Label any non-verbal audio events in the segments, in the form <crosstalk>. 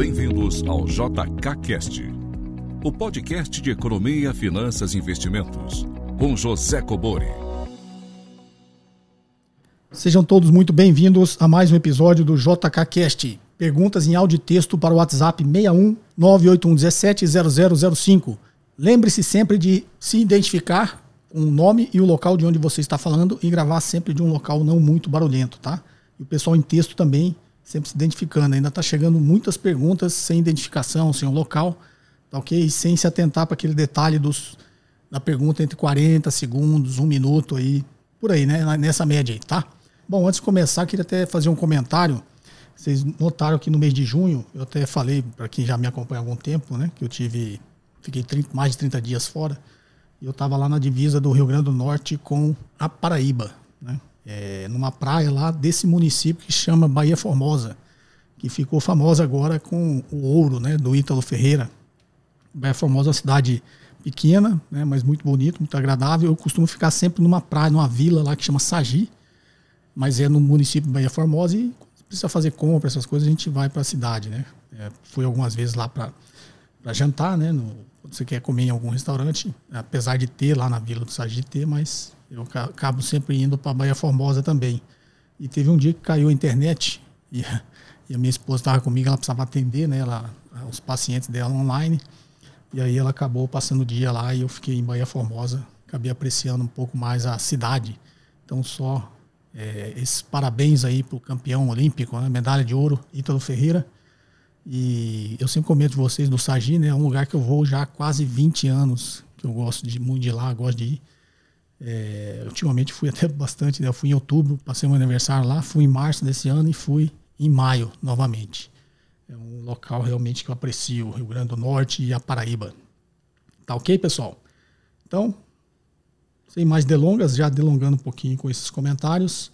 Bem-vindos ao JKCast, o podcast de economia, finanças e investimentos, com José Cobori. Sejam todos muito bem-vindos a mais um episódio do JKCast. Perguntas em áudio e texto para o WhatsApp 61 981170005. Lembre-se sempre de se identificar com o nome e o local de onde você está falando e gravar sempre de um local não muito barulhento, tá? E o pessoal em texto também sempre se identificando. Ainda está chegando muitas perguntas sem identificação, sem o local, tá ok? E sem se atentar para aquele detalhe dos, da pergunta entre 40 segundos, um minuto aí, por aí, né? Nessa média aí, tá? Bom, antes de começar, queria até fazer um comentário. Vocês notaram que no mês de junho, eu até falei, para quem já me acompanha há algum tempo, né? Que eu tive, fiquei 30, mais de 30 dias fora. E eu estava lá na divisa do Rio Grande do Norte com a Paraíba é, numa praia lá desse município que chama Bahia Formosa, que ficou famosa agora com o ouro né, do Ítalo Ferreira. Bahia Formosa é uma cidade pequena, né, mas muito bonita, muito agradável. Eu costumo ficar sempre numa praia, numa vila lá que chama Sagi, mas é no município de Bahia Formosa e precisa fazer compra, essas coisas, a gente vai para a cidade, né? É, fui algumas vezes lá para jantar, né? No, quando você quer comer em algum restaurante, apesar de ter lá na Vila do Sagi ter, mas eu acabo sempre indo para Bahia Formosa também. E teve um dia que caiu a internet <laughs> e, e a minha esposa estava comigo, ela precisava atender, né? Ela, os pacientes dela online. E aí ela acabou passando o dia lá e eu fiquei em Bahia Formosa, acabei apreciando um pouco mais a cidade. Então só é, esses parabéns aí para o campeão olímpico, né? medalha de ouro, Ítalo Ferreira. E eu sempre comento de vocês do Sagi, né? É um lugar que eu vou já há quase 20 anos, que eu gosto de, muito de lá, gosto de ir. É, ultimamente fui até bastante, né? Eu fui em outubro, passei meu aniversário lá, fui em março desse ano e fui em maio novamente. É um local realmente que eu aprecio, o Rio Grande do Norte e a Paraíba. Tá ok, pessoal? Então, sem mais delongas, já delongando um pouquinho com esses comentários,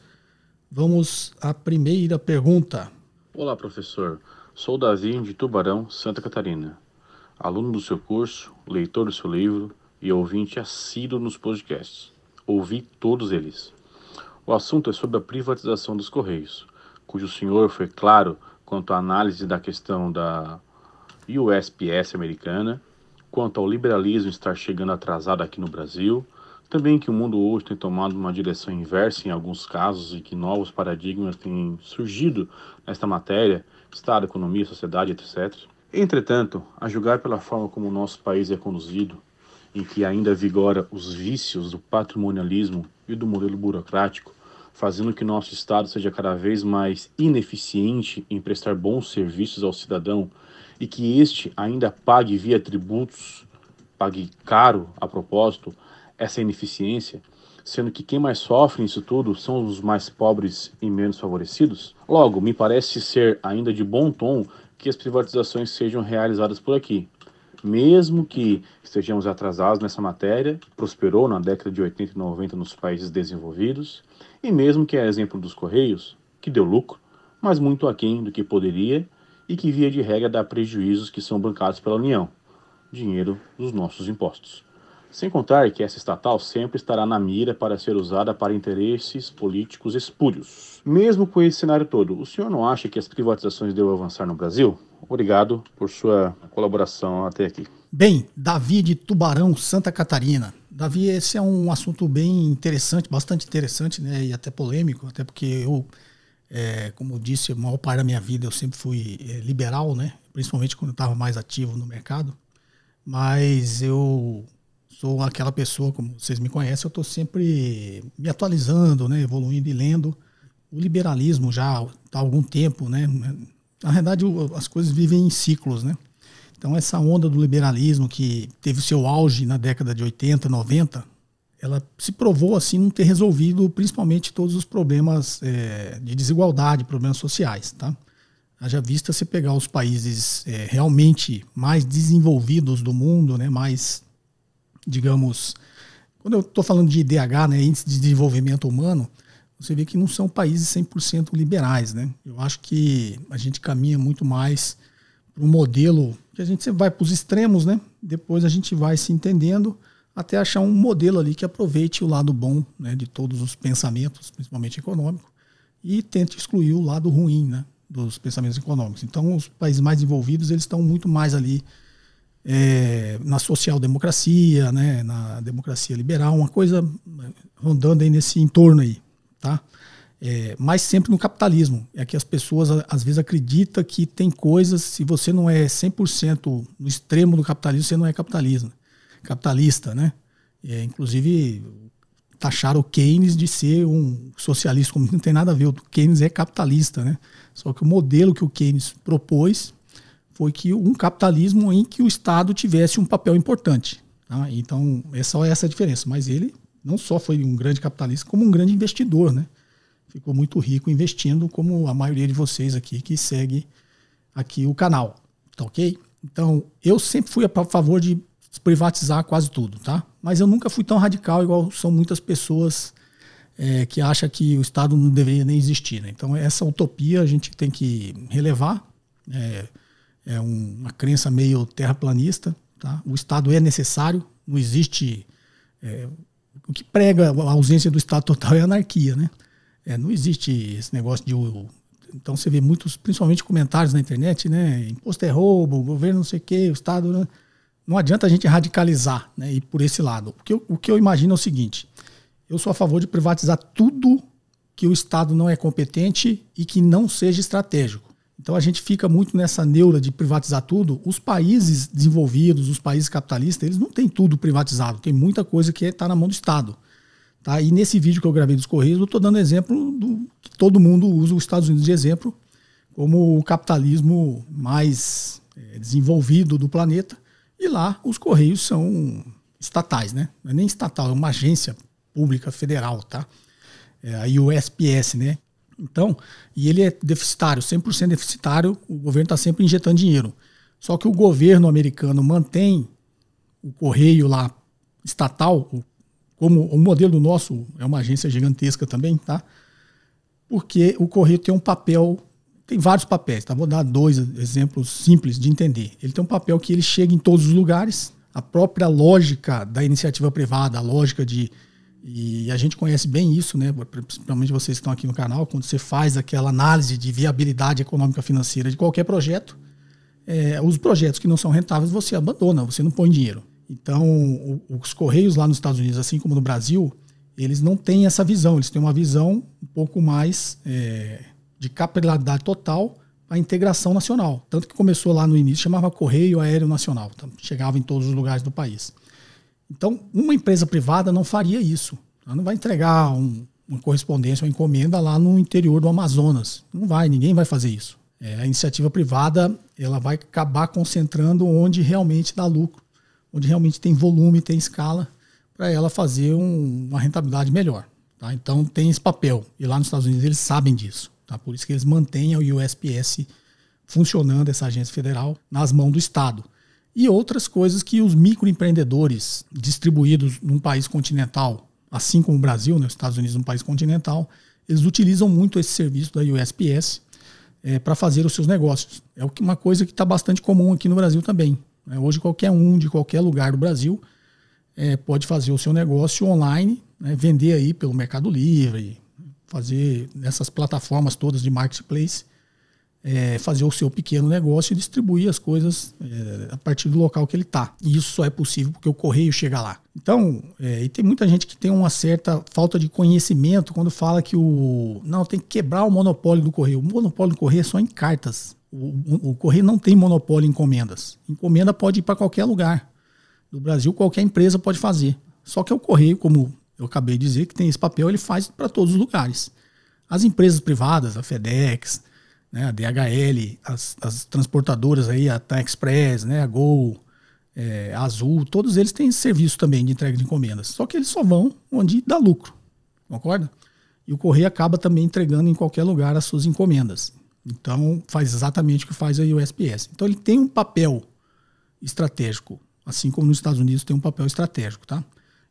vamos à primeira pergunta. Olá, professor. Sou Davi de Tubarão, Santa Catarina. Aluno do seu curso, leitor do seu livro e ouvinte assíduo nos podcasts. Ouvi todos eles. O assunto é sobre a privatização dos Correios, cujo senhor foi claro quanto à análise da questão da USPS americana, quanto ao liberalismo estar chegando atrasado aqui no Brasil, também que o mundo hoje tem tomado uma direção inversa em alguns casos e que novos paradigmas têm surgido nesta matéria, Estado, economia, sociedade, etc. Entretanto, a julgar pela forma como o nosso país é conduzido, em que ainda vigora os vícios do patrimonialismo e do modelo burocrático, fazendo que nosso Estado seja cada vez mais ineficiente em prestar bons serviços ao cidadão e que este ainda pague via tributos, pague caro a propósito, essa ineficiência, sendo que quem mais sofre isso tudo são os mais pobres e menos favorecidos? Logo, me parece ser ainda de bom tom que as privatizações sejam realizadas por aqui, mesmo que estejamos atrasados nessa matéria, que prosperou na década de 80 e 90 nos países desenvolvidos, e mesmo que é exemplo dos Correios, que deu lucro, mas muito aquém do que poderia e que via de regra dá prejuízos que são bancados pela União, dinheiro dos nossos impostos. Sem contar que essa estatal sempre estará na mira para ser usada para interesses políticos espúrios. Mesmo com esse cenário todo, o senhor não acha que as privatizações devem avançar no Brasil? Obrigado por sua colaboração até aqui. Bem, Davi de Tubarão, Santa Catarina. Davi, esse é um assunto bem interessante, bastante interessante, né? E até polêmico, até porque eu, é, como eu disse, a maior parte da minha vida eu sempre fui é, liberal, né? Principalmente quando eu estava mais ativo no mercado. Mas eu sou aquela pessoa, como vocês me conhecem, eu estou sempre me atualizando, né? Evoluindo e lendo. O liberalismo já há algum tempo, né? na verdade, as coisas vivem em ciclos, né? Então, essa onda do liberalismo que teve o seu auge na década de 80, 90, ela se provou assim não ter resolvido principalmente todos os problemas é, de desigualdade, problemas sociais, tá? Haja vista se pegar os países é, realmente mais desenvolvidos do mundo, né, mais, digamos, quando eu estou falando de IDH, né, Índice de Desenvolvimento Humano, você vê que não são países 100% liberais, né? Eu acho que a gente caminha muito mais para um modelo que a gente vai para os extremos, né? Depois a gente vai se entendendo até achar um modelo ali que aproveite o lado bom né, de todos os pensamentos, principalmente econômico, e tente excluir o lado ruim, né? dos pensamentos econômicos. Então, os países mais envolvidos eles estão muito mais ali é, na social democracia, né, na democracia liberal, uma coisa né, rondando aí nesse entorno aí tá? É, mas sempre no capitalismo. É que as pessoas às vezes acreditam que tem coisas, se você não é 100% no extremo do capitalismo, você não é capitalismo, capitalista, né? É, inclusive, taxaram o Keynes de ser um socialista, como não tem nada a ver, o Keynes é capitalista, né? Só que o modelo que o Keynes propôs foi que um capitalismo em que o Estado tivesse um papel importante. Tá? Então, essa é essa a diferença. Mas ele não só foi um grande capitalista, como um grande investidor, né? Ficou muito rico investindo, como a maioria de vocês aqui que segue aqui o canal, tá ok? Então, eu sempre fui a favor de privatizar quase tudo, tá? Mas eu nunca fui tão radical igual são muitas pessoas é, que acham que o Estado não deveria nem existir, né? Então, essa utopia a gente tem que relevar, é, é um, uma crença meio terraplanista, tá? O Estado é necessário, não existe... É, o que prega a ausência do Estado total é a anarquia, né? É, não existe esse negócio de. Então você vê muitos, principalmente comentários na internet, né? Imposto é roubo, governo não sei o quê, o Estado. Não, né? não adianta a gente radicalizar né? e por esse lado. O que, eu, o que eu imagino é o seguinte: eu sou a favor de privatizar tudo que o Estado não é competente e que não seja estratégico. Então a gente fica muito nessa neura de privatizar tudo. Os países desenvolvidos, os países capitalistas, eles não têm tudo privatizado. Tem muita coisa que está na mão do Estado. Tá? E nesse vídeo que eu gravei dos Correios, eu estou dando exemplo do que todo mundo usa os Estados Unidos de exemplo como o capitalismo mais é, desenvolvido do planeta. E lá os Correios são estatais, né? Não é nem estatal, é uma agência pública federal, tá? É a USPS, né? Então, e ele é deficitário, 100% deficitário, o governo está sempre injetando dinheiro. Só que o governo americano mantém o correio lá estatal, como o modelo nosso é uma agência gigantesca também, tá? Porque o correio tem um papel, tem vários papéis, tá? Vou dar dois exemplos simples de entender. Ele tem um papel que ele chega em todos os lugares, a própria lógica da iniciativa privada, a lógica de e a gente conhece bem isso, né? Principalmente vocês que estão aqui no canal, quando você faz aquela análise de viabilidade econômica financeira de qualquer projeto, é, os projetos que não são rentáveis você abandona, você não põe dinheiro. Então, o, os Correios lá nos Estados Unidos, assim como no Brasil, eles não têm essa visão, eles têm uma visão um pouco mais é, de capilaridade total para a integração nacional. Tanto que começou lá no início, chamava Correio Aéreo Nacional, então, chegava em todos os lugares do país. Então, uma empresa privada não faria isso. Ela não vai entregar um, uma correspondência, uma encomenda lá no interior do Amazonas. Não vai, ninguém vai fazer isso. É, a iniciativa privada ela vai acabar concentrando onde realmente dá lucro, onde realmente tem volume, tem escala, para ela fazer um, uma rentabilidade melhor. Tá? Então tem esse papel. E lá nos Estados Unidos eles sabem disso. Tá? Por isso que eles mantêm o USPS funcionando, essa agência federal, nas mãos do Estado e outras coisas que os microempreendedores distribuídos num país continental, assim como o Brasil, né, os Estados Unidos, um país continental, eles utilizam muito esse serviço da USPS é, para fazer os seus negócios. É uma coisa que está bastante comum aqui no Brasil também. Né? Hoje, qualquer um de qualquer lugar do Brasil é, pode fazer o seu negócio online, né? vender aí pelo Mercado Livre, fazer nessas plataformas todas de marketplace é, fazer o seu pequeno negócio e distribuir as coisas é, a partir do local que ele está. E isso só é possível porque o correio chega lá. Então, é, e tem muita gente que tem uma certa falta de conhecimento quando fala que o. Não, tem que quebrar o monopólio do correio. O monopólio do correio é só em cartas. O, o, o correio não tem monopólio em encomendas. Encomenda pode ir para qualquer lugar. No Brasil, qualquer empresa pode fazer. Só que o correio, como eu acabei de dizer, que tem esse papel, ele faz para todos os lugares. As empresas privadas, a FedEx, né, a DHL, as, as transportadoras aí, a Tan Express, né, a Gol, é, a Azul, todos eles têm serviço também de entrega de encomendas. Só que eles só vão onde dá lucro, concorda? E o correio acaba também entregando em qualquer lugar as suas encomendas. Então faz exatamente o que faz o SPS. Então ele tem um papel estratégico, assim como nos Estados Unidos tem um papel estratégico, tá?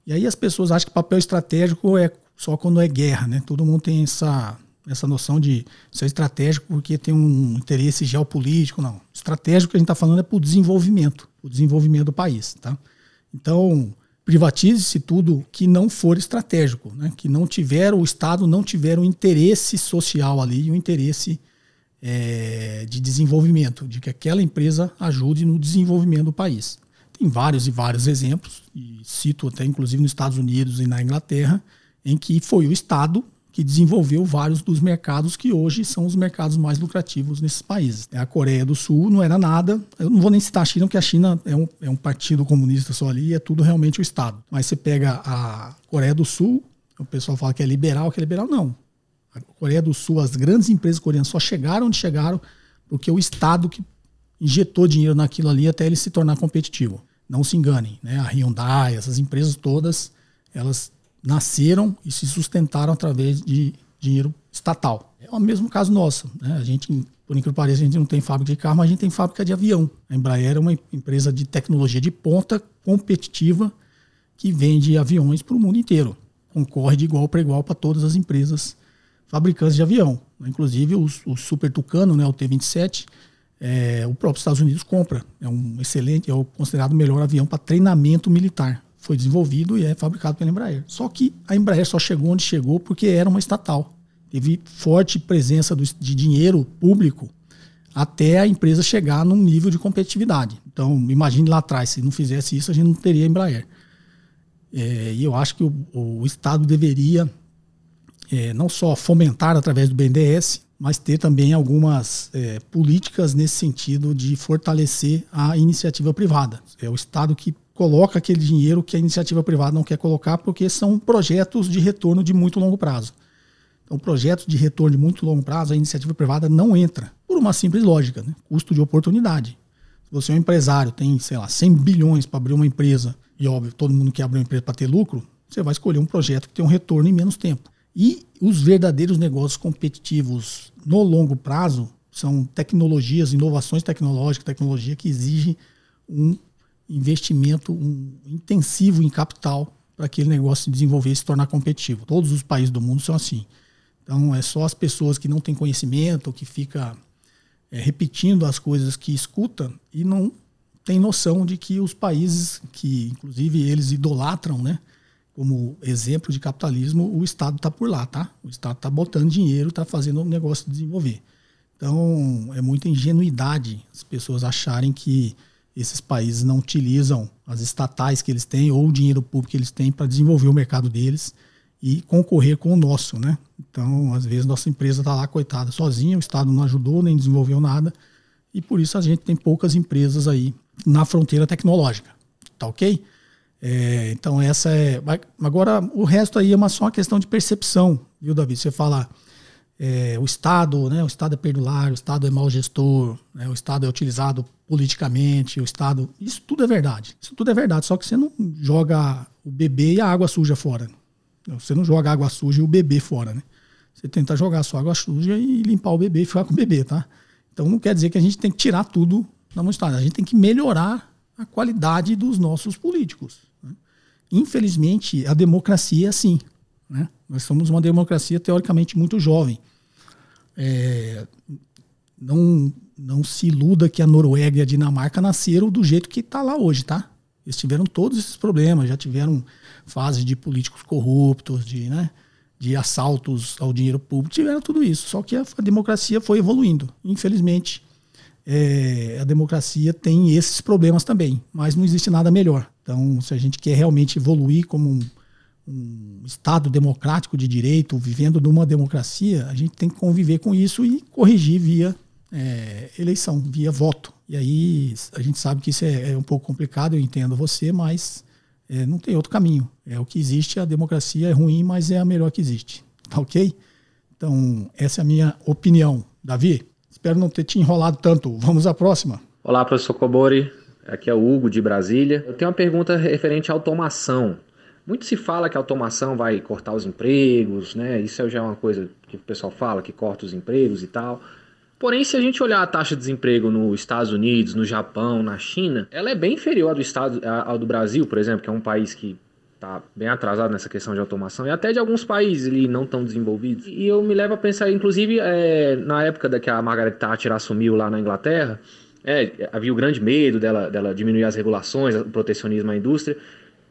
E aí as pessoas acham que papel estratégico é só quando é guerra, né? Todo mundo tem essa essa noção de ser é estratégico porque tem um interesse geopolítico, não. Estratégico que a gente está falando é para o desenvolvimento, o desenvolvimento do país, tá? Então, privatize-se tudo que não for estratégico, né? que não tiver, o Estado não tiver um interesse social ali, um interesse é, de desenvolvimento, de que aquela empresa ajude no desenvolvimento do país. Tem vários e vários exemplos, e cito até inclusive nos Estados Unidos e na Inglaterra, em que foi o Estado que desenvolveu vários dos mercados que hoje são os mercados mais lucrativos nesses países. Né? A Coreia do Sul não era nada, eu não vou nem citar a China, porque a China é um, é um partido comunista só ali, é tudo realmente o Estado. Mas você pega a Coreia do Sul, o pessoal fala que é liberal, que é liberal, não. A Coreia do Sul, as grandes empresas coreanas só chegaram onde chegaram porque o Estado que injetou dinheiro naquilo ali até ele se tornar competitivo. Não se enganem, né? A Hyundai, essas empresas todas, elas nasceram e se sustentaram através de dinheiro estatal. É o mesmo caso nosso. Né? A gente, por incrível que pareça, a gente não tem fábrica de carro, mas a gente tem fábrica de avião. A Embraer é uma empresa de tecnologia de ponta, competitiva, que vende aviões para o mundo inteiro. Concorre de igual para igual para todas as empresas fabricantes de avião. Inclusive o, o Super Tucano, né, o T-27, é, o próprio Estados Unidos compra. É um excelente, é o considerado o melhor avião para treinamento militar foi desenvolvido e é fabricado pela Embraer. Só que a Embraer só chegou onde chegou porque era uma estatal. Teve forte presença do, de dinheiro público até a empresa chegar num nível de competitividade. Então, imagine lá atrás, se não fizesse isso, a gente não teria a Embraer. É, e eu acho que o, o Estado deveria é, não só fomentar através do BNDES, mas ter também algumas é, políticas nesse sentido de fortalecer a iniciativa privada. É o Estado que coloca aquele dinheiro que a iniciativa privada não quer colocar, porque são projetos de retorno de muito longo prazo. Então, projetos de retorno de muito longo prazo, a iniciativa privada não entra, por uma simples lógica, né? custo de oportunidade. Se você é um empresário, tem, sei lá, 100 bilhões para abrir uma empresa, e óbvio, todo mundo quer abrir uma empresa para ter lucro, você vai escolher um projeto que tem um retorno em menos tempo. E os verdadeiros negócios competitivos no longo prazo são tecnologias, inovações tecnológicas, tecnologia que exige um investimento intensivo em capital para aquele negócio se desenvolver e se tornar competitivo. Todos os países do mundo são assim. Então, é só as pessoas que não têm conhecimento, que fica é, repetindo as coisas que escuta e não tem noção de que os países que, inclusive, eles idolatram, né? Como exemplo de capitalismo, o Estado está por lá, tá? O Estado está botando dinheiro, está fazendo o negócio desenvolver. Então, é muita ingenuidade as pessoas acharem que esses países não utilizam as estatais que eles têm ou o dinheiro público que eles têm para desenvolver o mercado deles e concorrer com o nosso, né? Então, às vezes, nossa empresa está lá, coitada, sozinha, o Estado não ajudou, nem desenvolveu nada, e por isso a gente tem poucas empresas aí na fronteira tecnológica, tá ok? É, então, essa é. Agora, o resto aí é uma, só uma questão de percepção, viu, Davi? Você fala, é, o Estado, né, o Estado é perdulário, o Estado é mau gestor, né, o Estado é utilizado politicamente, o Estado. Isso tudo é verdade. Isso tudo é verdade, só que você não joga o bebê e a água suja fora. Né? Você não joga a água suja e o bebê fora, né? Você tenta jogar só água suja e limpar o bebê e ficar com o bebê, tá? Então não quer dizer que a gente tem que tirar tudo da mão do Estado. A gente tem que melhorar a qualidade dos nossos políticos. Né? Infelizmente, a democracia é assim. Né? Nós somos uma democracia teoricamente muito jovem. É, não, não se iluda que a Noruega e a Dinamarca nasceram do jeito que está lá hoje, tá? Eles tiveram todos esses problemas, já tiveram fases de políticos corruptos, de, né, de assaltos ao dinheiro público, tiveram tudo isso. Só que a, a democracia foi evoluindo. Infelizmente, é, a democracia tem esses problemas também, mas não existe nada melhor. Então, se a gente quer realmente evoluir como um um Estado democrático de direito, vivendo numa democracia, a gente tem que conviver com isso e corrigir via é, eleição, via voto. E aí a gente sabe que isso é, é um pouco complicado, eu entendo você, mas é, não tem outro caminho. É o que existe, a democracia é ruim, mas é a melhor que existe. Tá ok? Então, essa é a minha opinião. Davi, espero não ter te enrolado tanto. Vamos à próxima. Olá, professor Cobori. Aqui é o Hugo de Brasília. Eu tenho uma pergunta referente à automação. Muito se fala que a automação vai cortar os empregos, né? Isso já é uma coisa que o pessoal fala, que corta os empregos e tal. Porém, se a gente olhar a taxa de desemprego nos Estados Unidos, no Japão, na China, ela é bem inferior ao do, estado, do Brasil, por exemplo, que é um país que está bem atrasado nessa questão de automação e até de alguns países ali não tão desenvolvidos. E eu me levo a pensar, inclusive, é, na época da que a Margaret Thatcher assumiu lá na Inglaterra, é, havia o grande medo dela, dela diminuir as regulações, o protecionismo à indústria.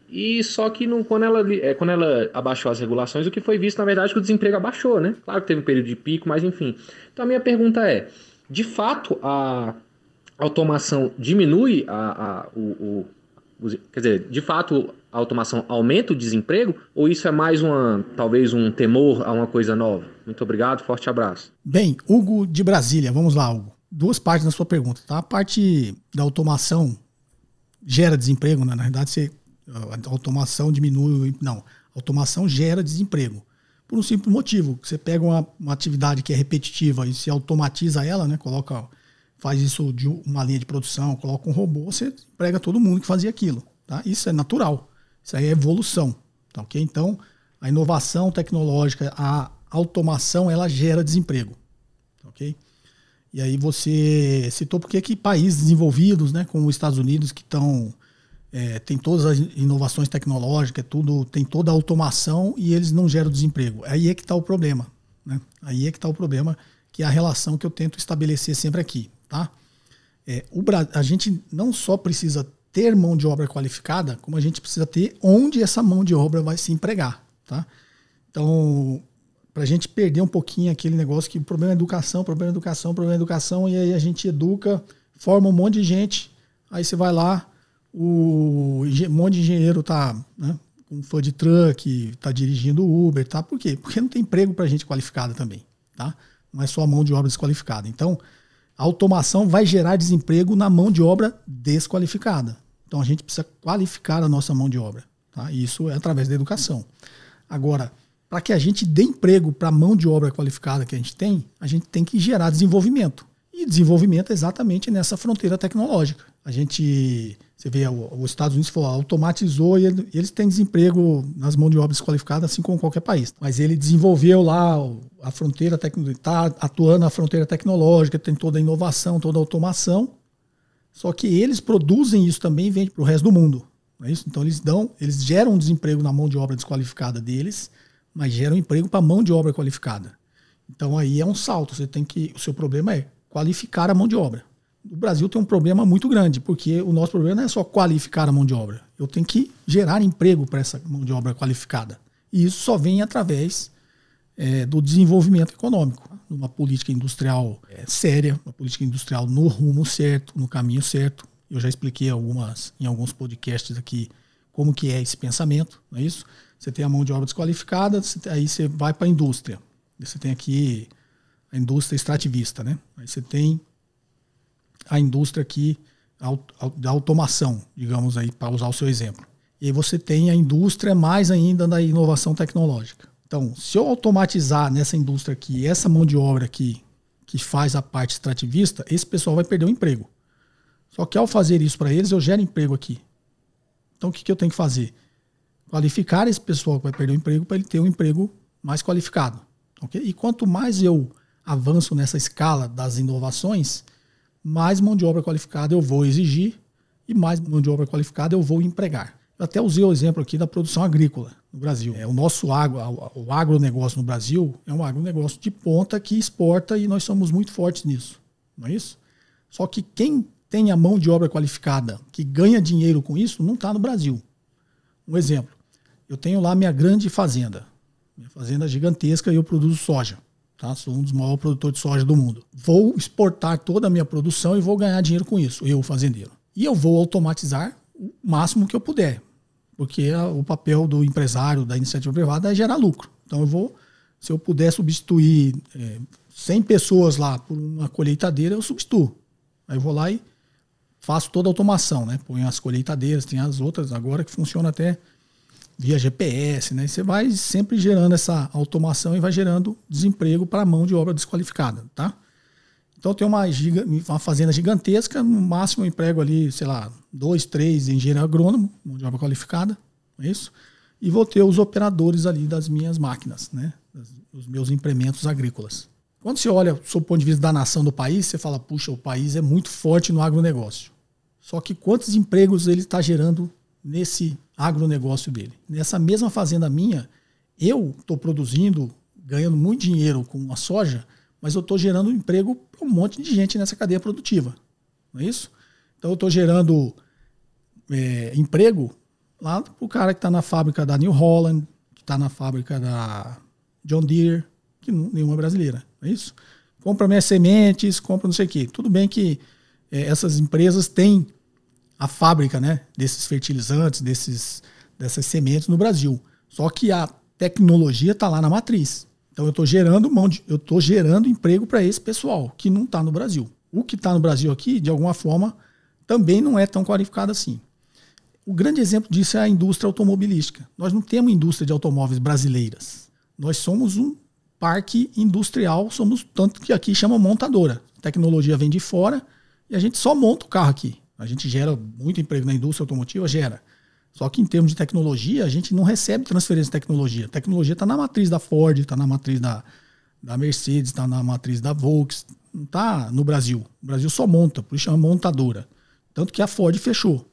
E só que não, quando, ela, é, quando ela abaixou as regulações, o que foi visto, na verdade, é que o desemprego abaixou, né? Claro que teve um período de pico, mas enfim. Então a minha pergunta é: de fato a automação diminui a, a o, o, Quer dizer, de fato a automação aumenta o desemprego? Ou isso é mais uma, talvez, um temor a uma coisa nova? Muito obrigado, forte abraço. Bem, Hugo de Brasília, vamos lá, Hugo. Duas partes da sua pergunta, tá? A parte da automação gera desemprego, né? na verdade, você a automação diminui. Não, automação gera desemprego. Por um simples motivo. Você pega uma, uma atividade que é repetitiva e se automatiza ela, né? Coloca, faz isso de uma linha de produção, coloca um robô, você emprega todo mundo que fazia aquilo. Tá? Isso é natural. Isso aí é evolução. Tá ok? Então, a inovação tecnológica, a automação, ela gera desemprego. Tá ok? E aí você citou porque que países desenvolvidos, né, como os Estados Unidos, que estão é, tem todas as inovações tecnológicas, é tudo, tem toda a automação e eles não geram desemprego. Aí é que está o problema. Né? Aí é que está o problema, que é a relação que eu tento estabelecer sempre aqui. Tá? É, o, a gente não só precisa ter mão de obra qualificada, como a gente precisa ter onde essa mão de obra vai se empregar. Tá? Então, para a gente perder um pouquinho aquele negócio que o problema é educação, problema é educação, problema é educação, e aí a gente educa, forma um monte de gente, aí você vai lá, o monte de engenheiro tá né, com fã de truck, tá dirigindo Uber, tá? Por quê? Porque não tem emprego para gente qualificada também, tá? Não é só a mão de obra desqualificada. Então, a automação vai gerar desemprego na mão de obra desqualificada. Então, a gente precisa qualificar a nossa mão de obra, tá? E isso é através da educação. Agora, para que a gente dê emprego para a mão de obra qualificada que a gente tem, a gente tem que gerar desenvolvimento. E desenvolvimento é exatamente nessa fronteira tecnológica a gente, você vê, os Estados Unidos falou, automatizou e ele, eles têm desemprego nas mãos de obra desqualificadas assim como qualquer país. Mas ele desenvolveu lá a fronteira tecnológica, está atuando na fronteira tecnológica, tem toda a inovação, toda a automação. Só que eles produzem isso também e vendem para o resto do mundo. Não é isso? Então eles dão, eles geram desemprego na mão de obra desqualificada deles, mas geram emprego para a mão de obra qualificada. Então aí é um salto. Você tem que. O seu problema é qualificar a mão de obra o Brasil tem um problema muito grande, porque o nosso problema não é só qualificar a mão de obra. Eu tenho que gerar emprego para essa mão de obra qualificada. E isso só vem através é, do desenvolvimento econômico, uma política industrial é, séria, uma política industrial no rumo certo, no caminho certo. Eu já expliquei algumas em alguns podcasts aqui como que é esse pensamento, não é isso? Você tem a mão de obra desqualificada, aí você vai para a indústria. Você tem aqui a indústria extrativista, né? Aí você tem a indústria aqui da automação, digamos aí, para usar o seu exemplo. E você tem a indústria mais ainda da inovação tecnológica. Então, se eu automatizar nessa indústria aqui, essa mão de obra aqui, que faz a parte extrativista, esse pessoal vai perder o emprego. Só que ao fazer isso para eles, eu gero emprego aqui. Então, o que, que eu tenho que fazer? Qualificar esse pessoal que vai perder o emprego para ele ter um emprego mais qualificado. Okay? E quanto mais eu avanço nessa escala das inovações, mais mão de obra qualificada eu vou exigir e mais mão de obra qualificada eu vou empregar. Eu até usei o exemplo aqui da produção agrícola no Brasil. É, o nosso agro, o agronegócio no Brasil é um agronegócio de ponta que exporta e nós somos muito fortes nisso, não é isso? Só que quem tem a mão de obra qualificada, que ganha dinheiro com isso, não está no Brasil. Um exemplo, eu tenho lá minha grande fazenda, minha fazenda gigantesca e eu produzo soja. Tá? Sou um dos maiores produtores de soja do mundo. Vou exportar toda a minha produção e vou ganhar dinheiro com isso, eu, fazendeiro. E eu vou automatizar o máximo que eu puder, porque o papel do empresário, da iniciativa privada, é gerar lucro. Então eu vou, se eu puder substituir é, 100 pessoas lá por uma colheitadeira, eu substituo. Aí eu vou lá e faço toda a automação, né? Põe as colheitadeiras, tem as outras agora que funciona até via GPS, né? Você vai sempre gerando essa automação e vai gerando desemprego para mão de obra desqualificada, tá? Então tem uma, giga, uma fazenda gigantesca, no máximo eu emprego ali, sei lá, dois, três engenheiro agrônomo, mão de obra qualificada, é isso? E vou ter os operadores ali das minhas máquinas, né? Os meus implementos agrícolas. Quando você olha sob o ponto de vista da nação do país, você fala, puxa, o país é muito forte no agronegócio. Só que quantos empregos ele está gerando nesse agronegócio dele. Nessa mesma fazenda minha, eu estou produzindo, ganhando muito dinheiro com a soja, mas eu estou gerando emprego para um monte de gente nessa cadeia produtiva. Não é isso? Então eu estou gerando é, emprego lá para o cara que está na fábrica da New Holland, que está na fábrica da John Deere, que nenhuma é brasileira. Não é isso? Compra minhas sementes, compra não sei o quê. Tudo bem que é, essas empresas têm a fábrica né, desses fertilizantes, desses, dessas sementes no Brasil. Só que a tecnologia está lá na matriz. Então eu estou gerando mão de, eu tô gerando emprego para esse pessoal que não está no Brasil. O que está no Brasil aqui, de alguma forma, também não é tão qualificado assim. O grande exemplo disso é a indústria automobilística. Nós não temos indústria de automóveis brasileiras. Nós somos um parque industrial, somos tanto que aqui chama montadora. A tecnologia vem de fora e a gente só monta o carro aqui. A gente gera muito emprego na indústria automotiva, gera. Só que em termos de tecnologia, a gente não recebe transferência de tecnologia. A tecnologia está na matriz da Ford, está na matriz da, da Mercedes, está na matriz da Volkswagen, não está no Brasil. O Brasil só monta, por isso chama montadora. Tanto que a Ford fechou.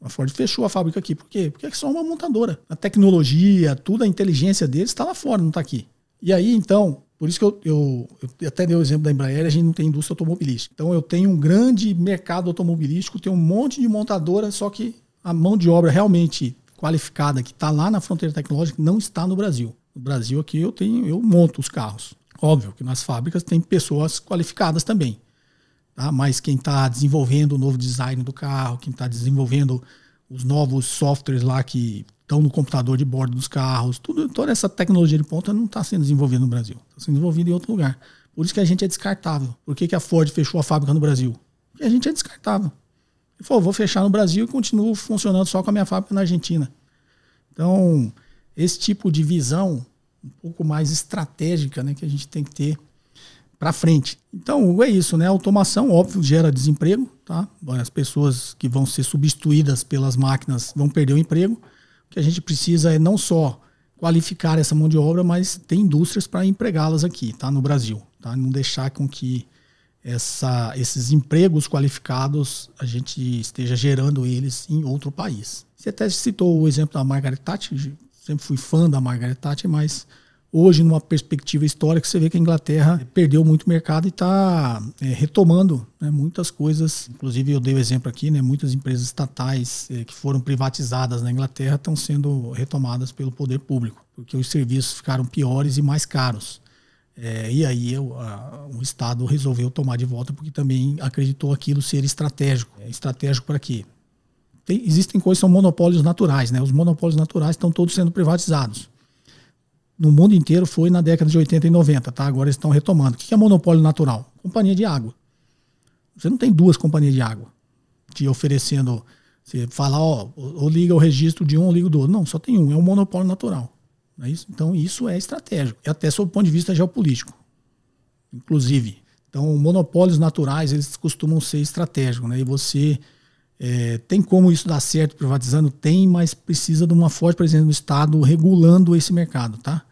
A Ford fechou a fábrica aqui. Por quê? Porque é só uma montadora. A tecnologia, tudo, a inteligência deles está lá fora, não está aqui. E aí, então, por isso que eu, eu, eu, até dei o exemplo da Embraer, a gente não tem indústria automobilística. Então eu tenho um grande mercado automobilístico, tenho um monte de montadora, só que a mão de obra realmente qualificada que está lá na fronteira tecnológica não está no Brasil. No Brasil aqui eu tenho, eu monto os carros. Óbvio que nas fábricas tem pessoas qualificadas também. Tá? Mas quem está desenvolvendo o novo design do carro, quem está desenvolvendo os novos softwares lá que estão no computador de bordo dos carros. Tudo, toda essa tecnologia de ponta não está sendo desenvolvida no Brasil, está sendo desenvolvida em outro lugar. Por isso que a gente é descartável. Por que, que a Ford fechou a fábrica no Brasil? Porque a gente é descartável. Ele falou, vou fechar no Brasil e continuo funcionando só com a minha fábrica na Argentina. Então, esse tipo de visão um pouco mais estratégica né, que a gente tem que ter para frente. Então, é isso, né? automação, óbvio, gera desemprego, tá? As pessoas que vão ser substituídas pelas máquinas vão perder o emprego que a gente precisa é não só qualificar essa mão de obra, mas ter indústrias para empregá-las aqui, tá? No Brasil, tá? Não deixar com que essa, esses empregos qualificados a gente esteja gerando eles em outro país. Você até citou o exemplo da Margaret Thatcher, sempre fui fã da Margaret Thatcher, mas hoje numa perspectiva histórica, você vê que a Inglaterra perdeu muito mercado e está é, retomando né, muitas coisas. Inclusive, eu dei o um exemplo aqui, né, muitas empresas estatais é, que foram privatizadas na Inglaterra estão sendo retomadas pelo poder público, porque os serviços ficaram piores e mais caros. É, e aí eu, a, o Estado resolveu tomar de volta porque também acreditou aquilo ser estratégico. É, estratégico para quê? Tem, existem coisas que são monopólios naturais, né? Os monopólios naturais estão todos sendo privatizados no mundo inteiro foi na década de 80 e 90, tá? Agora eles estão retomando. O que é monopólio natural? Companhia de água. Você não tem duas companhias de água te oferecendo. Você fala, ó, ou liga o registro de um, ou liga do outro. Não, só tem um, é um monopólio natural. Não é isso? Então, isso é estratégico, e é até sob o ponto de vista geopolítico, inclusive. Então, monopólios naturais, eles costumam ser estratégicos, né? E você é, tem como isso dar certo privatizando? Tem, mas precisa de uma forte presença do Estado regulando esse mercado, tá?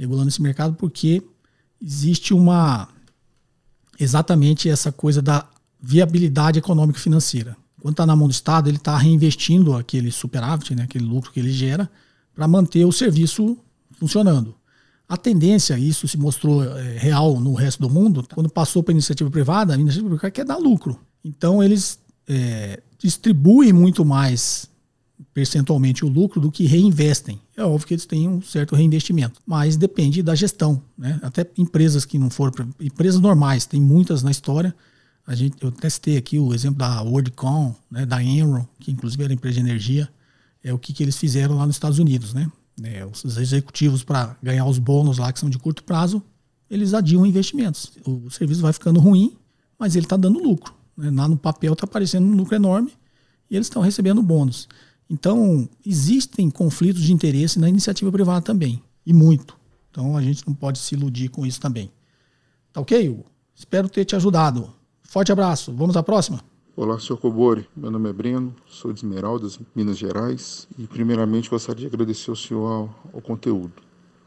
regulando esse mercado, porque existe uma exatamente essa coisa da viabilidade econômica financeira Quando está na mão do Estado, ele está reinvestindo aquele superávit, né, aquele lucro que ele gera, para manter o serviço funcionando. A tendência, isso se mostrou é, real no resto do mundo, quando passou para a iniciativa privada, a iniciativa privada quer dar lucro. Então, eles é, distribuem muito mais percentualmente o lucro do que reinvestem é óbvio que eles têm um certo reinvestimento, mas depende da gestão, né? Até empresas que não foram, empresas normais, tem muitas na história. A gente, eu testei aqui o exemplo da WorldCom, né, da Enron, que inclusive era empresa de energia, é o que, que eles fizeram lá nos Estados Unidos, né? É, os executivos para ganhar os bônus lá que são de curto prazo, eles adiam investimentos. O serviço vai ficando ruim, mas ele está dando lucro. Né? Lá no papel está aparecendo um lucro enorme e eles estão recebendo bônus. Então, existem conflitos de interesse na iniciativa privada também, e muito. Então, a gente não pode se iludir com isso também. Tá ok, Hugo? Espero ter te ajudado. Forte abraço. Vamos à próxima? Olá, senhor Cobori. Meu nome é Breno, sou de Esmeraldas, Minas Gerais, e primeiramente gostaria de agradecer ao senhor ao, ao conteúdo,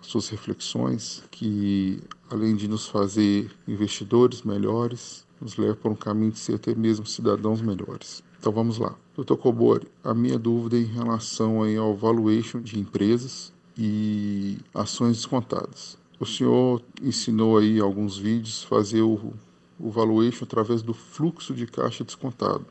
às suas reflexões, que além de nos fazer investidores melhores, nos leva para um caminho de ser até mesmo cidadãos melhores. Então vamos lá. Doutor Cobori, a minha dúvida é em relação aí ao valuation de empresas e ações descontadas. O senhor ensinou aí alguns vídeos fazer o, o valuation através do fluxo de caixa descontado,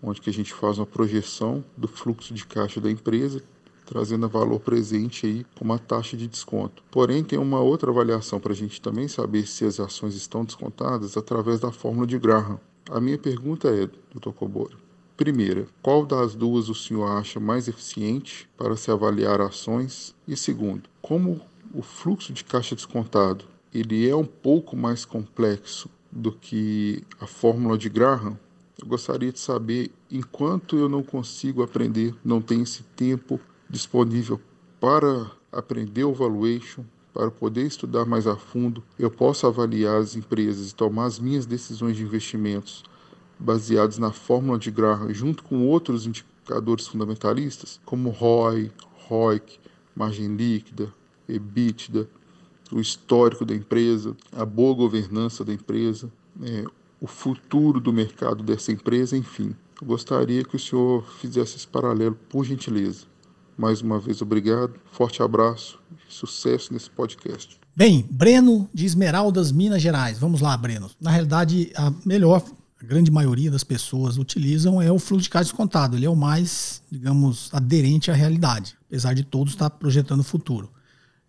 onde que a gente faz uma projeção do fluxo de caixa da empresa, trazendo valor presente aí com uma taxa de desconto. Porém, tem uma outra avaliação para a gente também saber se as ações estão descontadas através da fórmula de Graham. A minha pergunta é, doutor Cobori, Primeira, qual das duas o senhor acha mais eficiente para se avaliar ações? E segundo, como o fluxo de caixa descontado ele é um pouco mais complexo do que a fórmula de Graham, eu gostaria de saber, enquanto eu não consigo aprender, não tenho esse tempo disponível para aprender o valuation, para poder estudar mais a fundo, eu posso avaliar as empresas e tomar as minhas decisões de investimentos baseados na fórmula de Graham junto com outros indicadores fundamentalistas, como ROI, ROIC, margem líquida, EBITDA, o histórico da empresa, a boa governança da empresa, é, o futuro do mercado dessa empresa, enfim. Eu gostaria que o senhor fizesse esse paralelo, por gentileza. Mais uma vez, obrigado, forte abraço e sucesso nesse podcast. Bem, Breno de Esmeraldas, Minas Gerais. Vamos lá, Breno. Na realidade, a melhor grande maioria das pessoas utilizam é o fluxo de caixa descontado. Ele é o mais, digamos, aderente à realidade, apesar de todos estar projetando o futuro.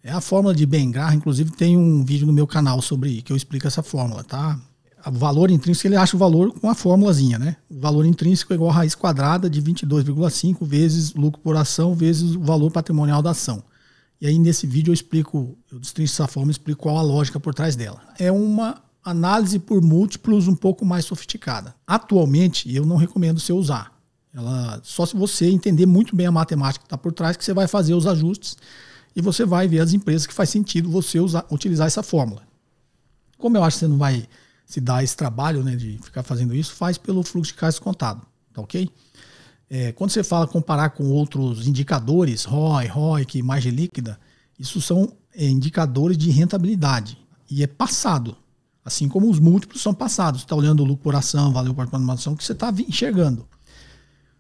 É a fórmula de Ben Graham, inclusive tem um vídeo no meu canal sobre que eu explico essa fórmula, tá? O valor intrínseco, ele acha o valor com a formulazinha, né? O valor intrínseco é igual a raiz quadrada de 22,5 vezes lucro por ação vezes o valor patrimonial da ação. E aí nesse vídeo eu explico, eu destrincho essa fórmula explico qual a lógica por trás dela. É uma análise por múltiplos um pouco mais sofisticada. Atualmente, eu não recomendo você usar. Ela, só se você entender muito bem a matemática que está por trás, que você vai fazer os ajustes e você vai ver as empresas que faz sentido você usar, utilizar essa fórmula. Como eu acho que você não vai se dar esse trabalho né, de ficar fazendo isso, faz pelo fluxo de caixa contado, tá ok? É, quando você fala comparar com outros indicadores, ROI, ROIC, margem líquida, isso são é, indicadores de rentabilidade e é passado. Assim como os múltiplos são passados. Você está olhando o lucro por ação, valor por ação, que você está enxergando.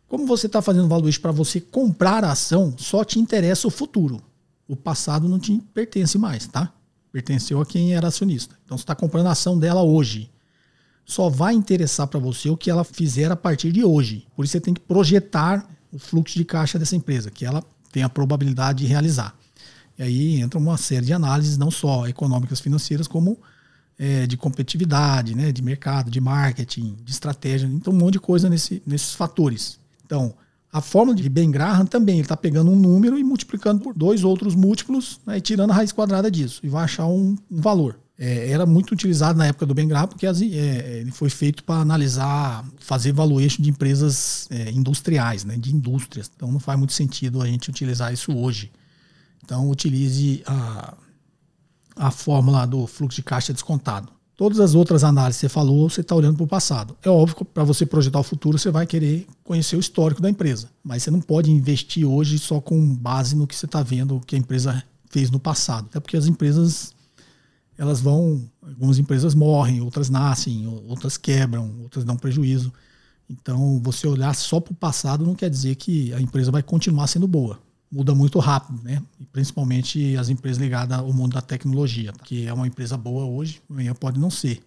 Como você está fazendo valuation para você comprar a ação, só te interessa o futuro. O passado não te pertence mais, tá? Pertenceu a quem era acionista. Então você está comprando a ação dela hoje. Só vai interessar para você o que ela fizer a partir de hoje. Por isso você tem que projetar o fluxo de caixa dessa empresa, que ela tem a probabilidade de realizar. E aí entra uma série de análises, não só econômicas, financeiras, como é, de competitividade, né, de mercado, de marketing, de estratégia, então um monte de coisa nesse, nesses fatores. Então, a fórmula de Ben Graham também, ele está pegando um número e multiplicando por dois outros múltiplos né, e tirando a raiz quadrada disso e vai achar um, um valor. É, era muito utilizado na época do Ben Graham porque as, é, ele foi feito para analisar, fazer valuation de empresas é, industriais, né, de indústrias. Então não faz muito sentido a gente utilizar isso hoje. Então utilize a a fórmula do fluxo de caixa descontado. Todas as outras análises que você falou, você está olhando para o passado. É óbvio que para você projetar o futuro, você vai querer conhecer o histórico da empresa. Mas você não pode investir hoje só com base no que você está vendo que a empresa fez no passado. Até porque as empresas, elas vão. Algumas empresas morrem, outras nascem, outras quebram, outras dão prejuízo. Então, você olhar só para o passado não quer dizer que a empresa vai continuar sendo boa muda muito rápido, né? E principalmente as empresas ligadas ao mundo da tecnologia, tá? que é uma empresa boa hoje, amanhã pode não ser.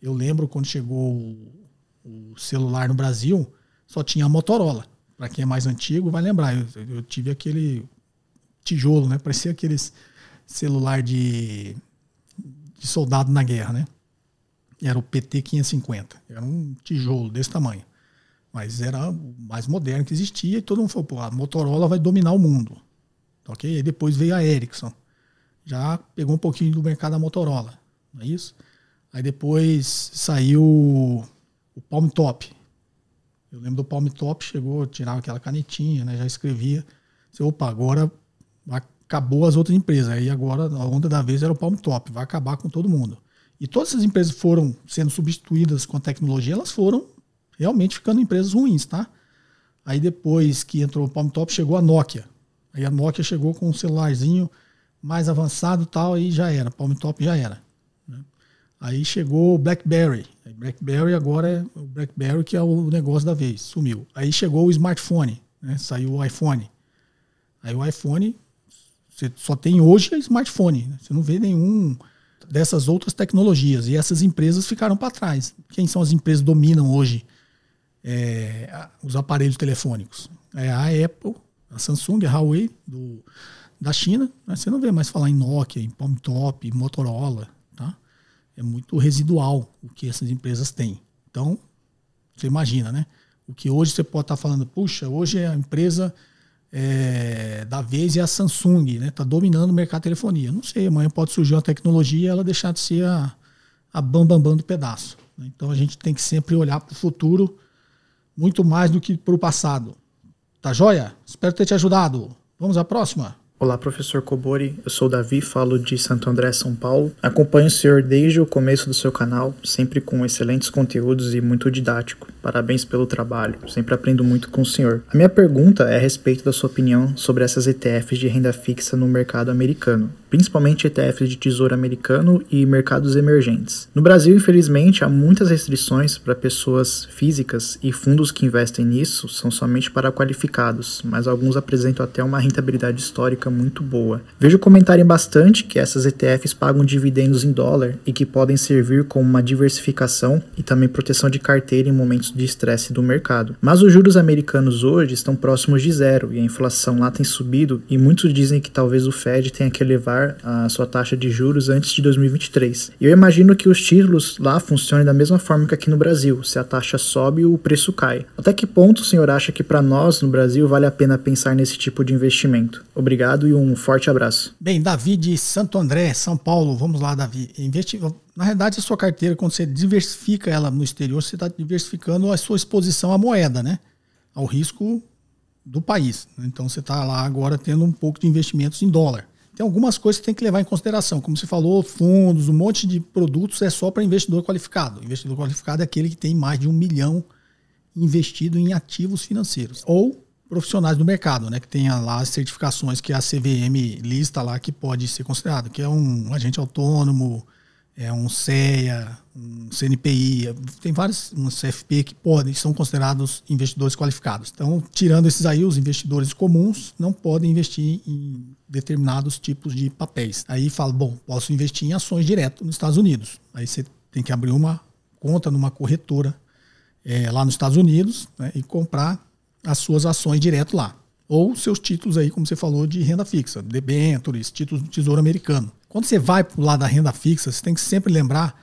Eu lembro quando chegou o celular no Brasil, só tinha a Motorola. Para quem é mais antigo, vai lembrar. Eu, eu tive aquele tijolo, né? Parecia aqueles celular de, de soldado na guerra, né? Era o PT 550. Era um tijolo desse tamanho. Mas era o mais moderno que existia e todo mundo falou, pô, a Motorola vai dominar o mundo. Ok? Aí depois veio a Ericsson. Já pegou um pouquinho do mercado da Motorola, não é isso? Aí depois saiu o Palm Top. Eu lembro do Palm Top, chegou, tirava aquela canetinha, né? Já escrevia. Você, opa, agora acabou as outras empresas. Aí agora a onda da vez era o Palm Top, vai acabar com todo mundo. E todas essas empresas foram sendo substituídas com a tecnologia, elas foram realmente ficando empresas ruins, tá? Aí depois que entrou o Palm Top, chegou a Nokia. Aí a Nokia chegou com um celularzinho mais avançado tal, e já era. Palm Top já era. Né? Aí chegou o BlackBerry. BlackBerry agora é o BlackBerry que é o negócio da vez, sumiu. Aí chegou o smartphone, né? saiu o iPhone. Aí o iPhone, você só tem hoje é smartphone. Né? Você não vê nenhum dessas outras tecnologias. E essas empresas ficaram para trás. Quem são as empresas que dominam hoje é, os aparelhos telefônicos. É a Apple, a Samsung, a Huawei do, da China. Né? Você não vê mais falar em Nokia, em Palm Top, em Motorola. Tá? É muito residual o que essas empresas têm. Então, você imagina, né? O que hoje você pode estar tá falando, puxa, hoje a empresa é, da vez é a Samsung, né? Está dominando o mercado de telefonia. Não sei, amanhã pode surgir uma tecnologia e ela deixar de ser a, a bambambam bam, bam do pedaço. Né? Então a gente tem que sempre olhar para o futuro muito mais do que para o passado. Tá joia? Espero ter te ajudado. Vamos à próxima? Olá, professor Cobori. Eu sou o Davi, falo de Santo André, São Paulo. Acompanho o senhor desde o começo do seu canal, sempre com excelentes conteúdos e muito didático. Parabéns pelo trabalho, sempre aprendo muito com o senhor. A minha pergunta é a respeito da sua opinião sobre essas ETFs de renda fixa no mercado americano principalmente ETFs de tesouro americano e mercados emergentes. No Brasil, infelizmente, há muitas restrições para pessoas físicas e fundos que investem nisso são somente para qualificados, mas alguns apresentam até uma rentabilidade histórica muito boa. Vejo comentarem bastante que essas ETFs pagam dividendos em dólar e que podem servir como uma diversificação e também proteção de carteira em momentos de estresse do mercado. Mas os juros americanos hoje estão próximos de zero e a inflação lá tem subido e muitos dizem que talvez o Fed tenha que elevar a sua taxa de juros antes de 2023. Eu imagino que os títulos lá funcionem da mesma forma que aqui no Brasil. Se a taxa sobe, o preço cai. Até que ponto o senhor acha que para nós no Brasil vale a pena pensar nesse tipo de investimento? Obrigado e um forte abraço. Bem, Davi de Santo André, São Paulo. Vamos lá, Davi. Investi na realidade, a sua carteira, quando você diversifica ela no exterior, você está diversificando a sua exposição à moeda, né? Ao risco do país. Então, você está lá agora tendo um pouco de investimentos em dólar tem algumas coisas que tem que levar em consideração. Como você falou, fundos, um monte de produtos é só para investidor qualificado. investidor qualificado é aquele que tem mais de um milhão investido em ativos financeiros. Ou profissionais do mercado, né? Que tenha lá as certificações que a CVM lista lá que pode ser considerado, que é um agente autônomo, é, um CEA, um CNPI, tem vários, um CFP que podem, são considerados investidores qualificados. Então, tirando esses aí, os investidores comuns não podem investir em determinados tipos de papéis. Aí fala, bom, posso investir em ações direto nos Estados Unidos. Aí você tem que abrir uma conta numa corretora é, lá nos Estados Unidos né, e comprar as suas ações direto lá. Ou seus títulos aí, como você falou, de renda fixa, debêntures, títulos do Tesouro Americano. Quando você vai para o lado da renda fixa, você tem que sempre lembrar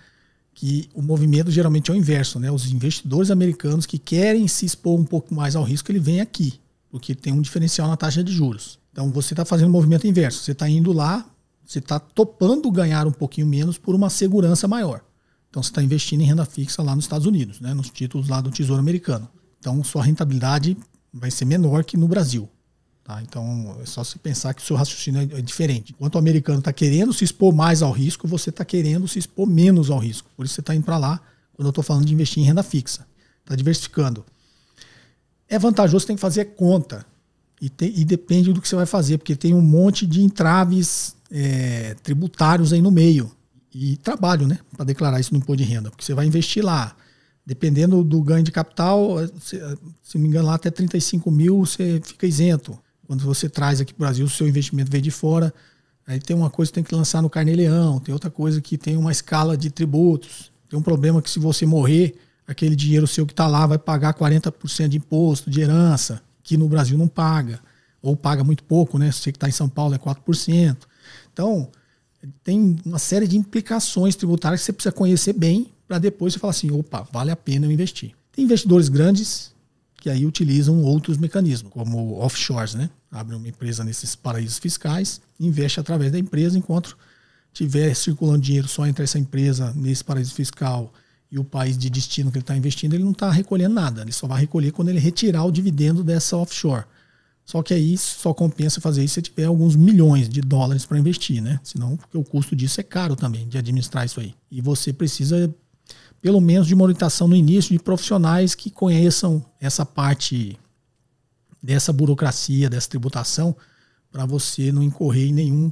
que o movimento geralmente é o inverso, né? Os investidores americanos que querem se expor um pouco mais ao risco, ele vem aqui, porque tem um diferencial na taxa de juros. Então você está fazendo o um movimento inverso, você está indo lá, você está topando ganhar um pouquinho menos por uma segurança maior. Então você está investindo em renda fixa lá nos Estados Unidos, né? Nos títulos lá do Tesouro Americano. Então sua rentabilidade vai ser menor que no Brasil. Tá? Então, é só se pensar que o seu raciocínio é, é diferente. Enquanto o americano está querendo se expor mais ao risco, você está querendo se expor menos ao risco. Por isso você está indo para lá quando eu estou falando de investir em renda fixa. Está diversificando. É vantajoso, tem que fazer conta. E, te, e, depende do que você vai fazer, porque tem um monte de entraves é, tributários aí no meio. E trabalho, né? Para declarar isso no imposto de renda. Porque você vai investir lá. Dependendo do ganho de capital, é, se, é, se não me engano, lá até 35 mil você fica isento. Quando você traz aqui para o Brasil, o seu investimento vem de fora. Aí tem uma coisa que tem que lançar no Carneleão, tem outra coisa que tem uma escala de tributos. Tem um problema que se você morrer, aquele dinheiro seu que está lá vai pagar 40% de imposto, de herança, que no Brasil não paga. Ou paga muito pouco, né? Você que está em São Paulo é 4%. Então, tem uma série de implicações tributárias que você precisa conhecer bem para depois você falar assim, opa, vale a pena eu investir. Tem investidores grandes que aí utilizam outros mecanismos, como offshores, né? Abre uma empresa nesses paraísos fiscais, investe através da empresa, enquanto tiver circulando dinheiro só entre essa empresa nesse paraíso fiscal e o país de destino que ele está investindo, ele não está recolhendo nada, ele só vai recolher quando ele retirar o dividendo dessa offshore. Só que aí só compensa fazer isso se tiver alguns milhões de dólares para investir, né? Senão, porque o custo disso é caro também, de administrar isso aí. E você precisa pelo menos de uma orientação no início de profissionais que conheçam essa parte dessa burocracia, dessa tributação, para você não incorrer em nenhum,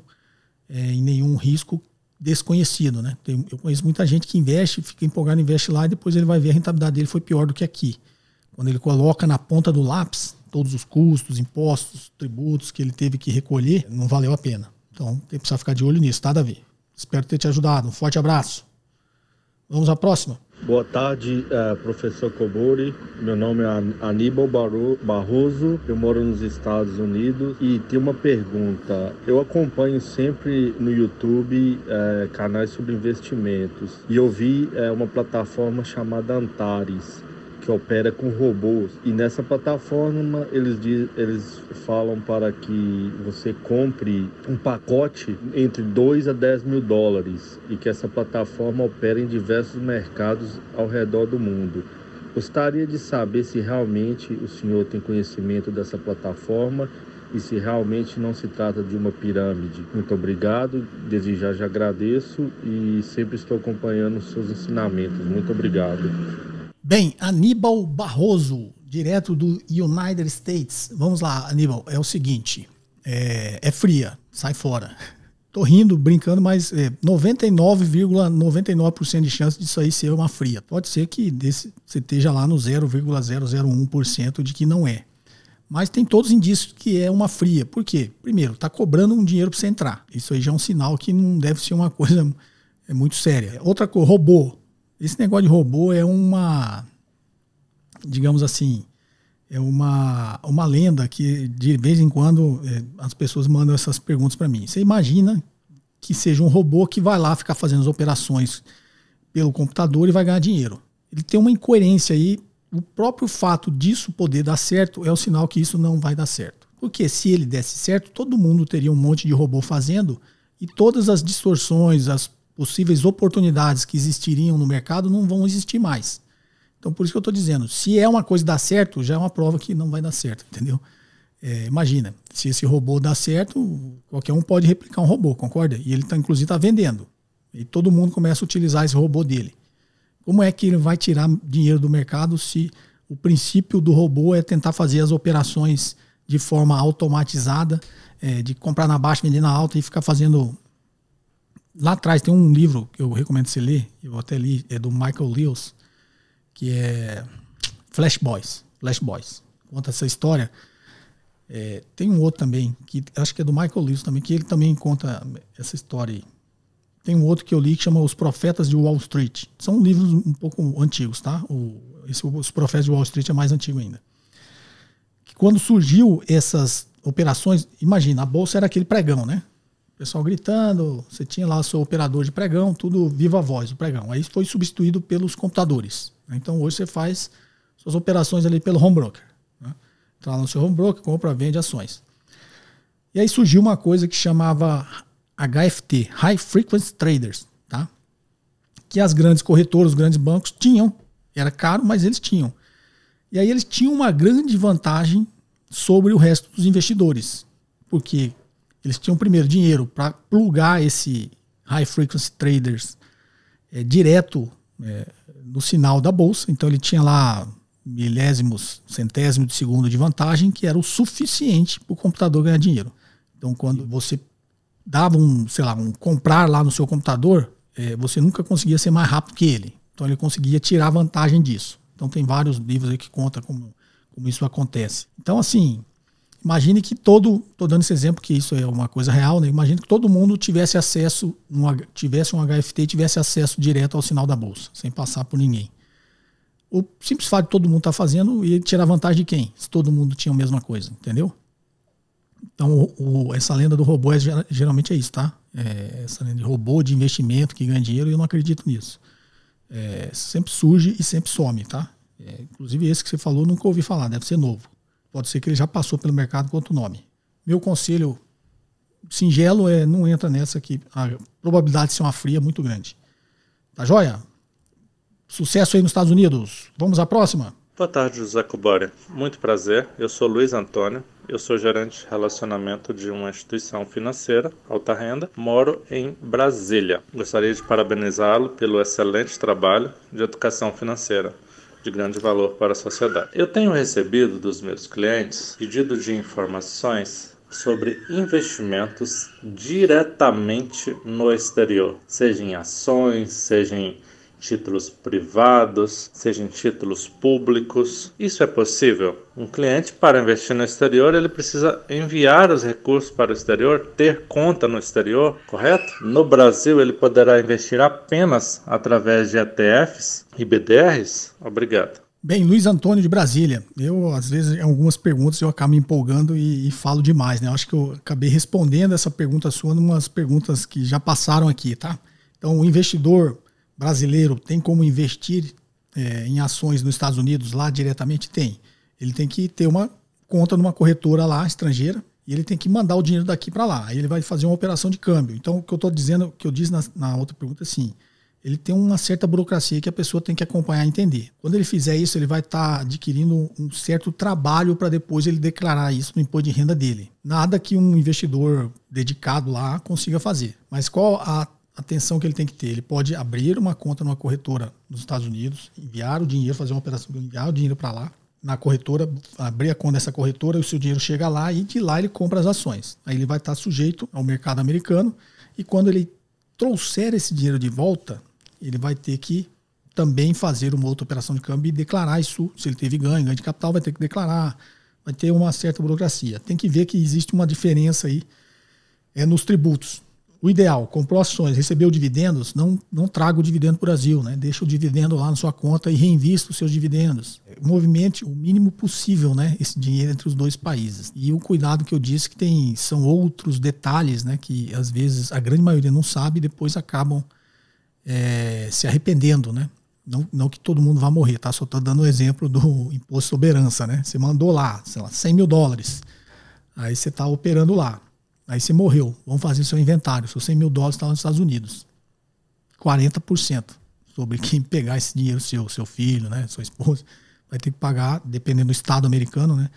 é, em nenhum risco desconhecido. Né? Tem, eu conheço muita gente que investe, fica empolgado, investe lá e depois ele vai ver a rentabilidade dele foi pior do que aqui. Quando ele coloca na ponta do lápis todos os custos, impostos, tributos que ele teve que recolher, não valeu a pena. Então, tem que precisar ficar de olho nisso, tá, Davi? Espero ter te ajudado. Um forte abraço. Vamos à próxima. Boa tarde, eh, professor Cobori. Meu nome é Aníbal Barroso, eu moro nos Estados Unidos e tenho uma pergunta. Eu acompanho sempre no YouTube eh, canais sobre investimentos e eu vi eh, uma plataforma chamada Antares que opera com robôs. E nessa plataforma eles, diz, eles falam para que você compre um pacote entre 2 a 10 mil dólares e que essa plataforma opera em diversos mercados ao redor do mundo. Gostaria de saber se realmente o senhor tem conhecimento dessa plataforma e se realmente não se trata de uma pirâmide. Muito obrigado, desde já já agradeço e sempre estou acompanhando os seus ensinamentos. Muito obrigado. Bem, Aníbal Barroso, direto do United States. Vamos lá, Aníbal, é o seguinte: é, é fria, sai fora. <laughs> Tô rindo, brincando, mas 99,99% é, ,99 de chance disso aí ser uma fria. Pode ser que desse, você esteja lá no 0,001% de que não é. Mas tem todos os indícios que é uma fria. Por quê? Primeiro, está cobrando um dinheiro para você entrar. Isso aí já é um sinal que não deve ser uma coisa é muito séria. Outra coisa, robô esse negócio de robô é uma, digamos assim, é uma, uma lenda que de vez em quando é, as pessoas mandam essas perguntas para mim. Você imagina que seja um robô que vai lá ficar fazendo as operações pelo computador e vai ganhar dinheiro? Ele tem uma incoerência aí. O próprio fato disso poder dar certo é o sinal que isso não vai dar certo. Porque se ele desse certo, todo mundo teria um monte de robô fazendo e todas as distorções, as possíveis oportunidades que existiriam no mercado não vão existir mais. Então, por isso que eu estou dizendo, se é uma coisa dar certo, já é uma prova que não vai dar certo, entendeu? É, imagina, se esse robô dá certo, qualquer um pode replicar um robô, concorda? E ele tá, inclusive está vendendo. E todo mundo começa a utilizar esse robô dele. Como é que ele vai tirar dinheiro do mercado se o princípio do robô é tentar fazer as operações de forma automatizada, é, de comprar na baixa, vender na alta e ficar fazendo lá atrás tem um livro que eu recomendo você ler, eu até li, é do Michael Lewis, que é Flash Boys. Flash Boys. Conta essa história. É, tem um outro também, que acho que é do Michael Lewis também, que ele também conta essa história aí. Tem um outro que eu li que chama Os Profetas de Wall Street. São livros um pouco antigos, tá? O, esse, Os Profetas de Wall Street é mais antigo ainda. Que quando surgiu essas operações, imagina, a bolsa era aquele pregão, né? pessoal gritando, você tinha lá seu operador de pregão, tudo viva voz, o pregão. Aí foi substituído pelos computadores. Né? Então hoje você faz suas operações ali pelo home broker. Né? Entra lá no seu home broker, compra, vende ações. E aí surgiu uma coisa que chamava HFT, High Frequency Traders, tá? Que as grandes corretoras, os grandes bancos tinham. Era caro, mas eles tinham. E aí eles tinham uma grande vantagem sobre o resto dos investidores. Porque eles tinham primeiro dinheiro para plugar esse high frequency traders é, direto é, no sinal da bolsa. Então ele tinha lá milésimos, centésimos de segundo de vantagem, que era o suficiente para o computador ganhar dinheiro. Então quando você dava um, sei lá, um comprar lá no seu computador, é, você nunca conseguia ser mais rápido que ele. Então ele conseguia tirar vantagem disso. Então tem vários livros aí que conta como, como isso acontece. Então assim, Imagine que todo, estou dando esse exemplo que isso é uma coisa real, né? Imagine que todo mundo tivesse acesso, um, tivesse um HFT, tivesse acesso direto ao sinal da bolsa, sem passar por ninguém. O simples fato de todo mundo estar tá fazendo ia tirar vantagem de quem? Se todo mundo tinha a mesma coisa, entendeu? Então, o, o, essa lenda do robô é, geralmente é isso, tá? É, essa lenda de robô, de investimento que ganha dinheiro, eu não acredito nisso. É, sempre surge e sempre some, tá? É, inclusive esse que você falou, nunca ouvi falar, deve ser novo. Pode ser que ele já passou pelo mercado com outro nome. Meu conselho singelo é não entra nessa que a probabilidade de ser uma fria é muito grande. Tá joia? Sucesso aí nos Estados Unidos. Vamos à próxima. Boa tarde, José Cobori. Muito prazer. Eu sou Luiz Antônio. Eu sou gerente de relacionamento de uma instituição financeira, alta renda. Moro em Brasília. Gostaria de parabenizá-lo pelo excelente trabalho de educação financeira de grande valor para a sociedade. Eu tenho recebido dos meus clientes pedido de informações sobre investimentos diretamente no exterior, seja em ações, seja em títulos privados, sejam títulos públicos. Isso é possível. Um cliente para investir no exterior, ele precisa enviar os recursos para o exterior, ter conta no exterior, correto? No Brasil, ele poderá investir apenas através de ETFs e BDRs. Obrigado. Bem, Luiz Antônio de Brasília. Eu, às vezes, em algumas perguntas eu acabo me empolgando e, e falo demais, né? Eu acho que eu acabei respondendo essa pergunta sua em umas perguntas que já passaram aqui, tá? Então, o investidor brasileiro tem como investir é, em ações nos Estados Unidos lá diretamente? Tem. Ele tem que ter uma conta numa corretora lá estrangeira e ele tem que mandar o dinheiro daqui para lá. Aí ele vai fazer uma operação de câmbio. Então, o que eu estou dizendo, que eu disse na, na outra pergunta, é assim, ele tem uma certa burocracia que a pessoa tem que acompanhar e entender. Quando ele fizer isso, ele vai estar tá adquirindo um certo trabalho para depois ele declarar isso no imposto de renda dele. Nada que um investidor dedicado lá consiga fazer. Mas qual a atenção que ele tem que ter. Ele pode abrir uma conta numa corretora nos Estados Unidos, enviar o dinheiro, fazer uma operação, enviar o dinheiro para lá, na corretora, abrir a conta dessa corretora, o seu dinheiro chega lá e de lá ele compra as ações. Aí ele vai estar sujeito ao mercado americano e quando ele trouxer esse dinheiro de volta, ele vai ter que também fazer uma outra operação de câmbio e declarar isso. Se ele teve ganho, ganho de capital, vai ter que declarar. Vai ter uma certa burocracia. Tem que ver que existe uma diferença aí é, nos tributos o ideal, comprou ações, recebeu dividendos, não, não traga o dividendo para o Brasil, né? deixa o dividendo lá na sua conta e reinvista os seus dividendos. Movimente o mínimo possível né, esse dinheiro entre os dois países. E o cuidado que eu disse que tem são outros detalhes né, que às vezes a grande maioria não sabe e depois acabam é, se arrependendo. Né? Não, não que todo mundo vá morrer, tá? só estou dando o um exemplo do imposto de soberança. Né? Você mandou lá, sei lá, 100 mil dólares, aí você está operando lá Aí você morreu. Vamos fazer o seu inventário. Seus 100 é mil dólares estão tá nos Estados Unidos. 40% sobre quem pegar esse dinheiro seu, seu filho, né, sua esposa, vai ter que pagar, dependendo do estado americano, né,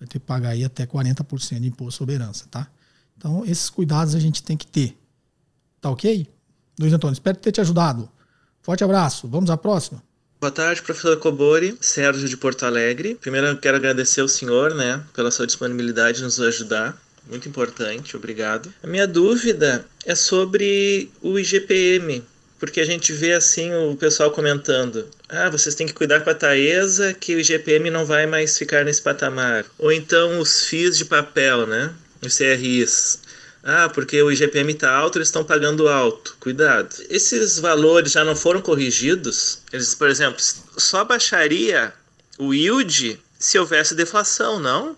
vai ter que pagar aí até 40% de imposto sobre herança, tá? Então, esses cuidados a gente tem que ter. Tá ok? Luiz Antônio, espero ter te ajudado. Forte abraço. Vamos à próxima. Boa tarde, professor Cobori, Sérgio de Porto Alegre. Primeiro, eu quero agradecer ao senhor, né, pela sua disponibilidade de nos ajudar. Muito importante, obrigado. A minha dúvida é sobre o IGPM, porque a gente vê assim o pessoal comentando: ah, vocês têm que cuidar com a Taesa, que o IGPM não vai mais ficar nesse patamar. Ou então os FIIs de papel, né? Os CRIs. Ah, porque o IGPM está alto, eles estão pagando alto. Cuidado. Esses valores já não foram corrigidos? Eles, por exemplo, só baixaria o yield se houvesse deflação, não?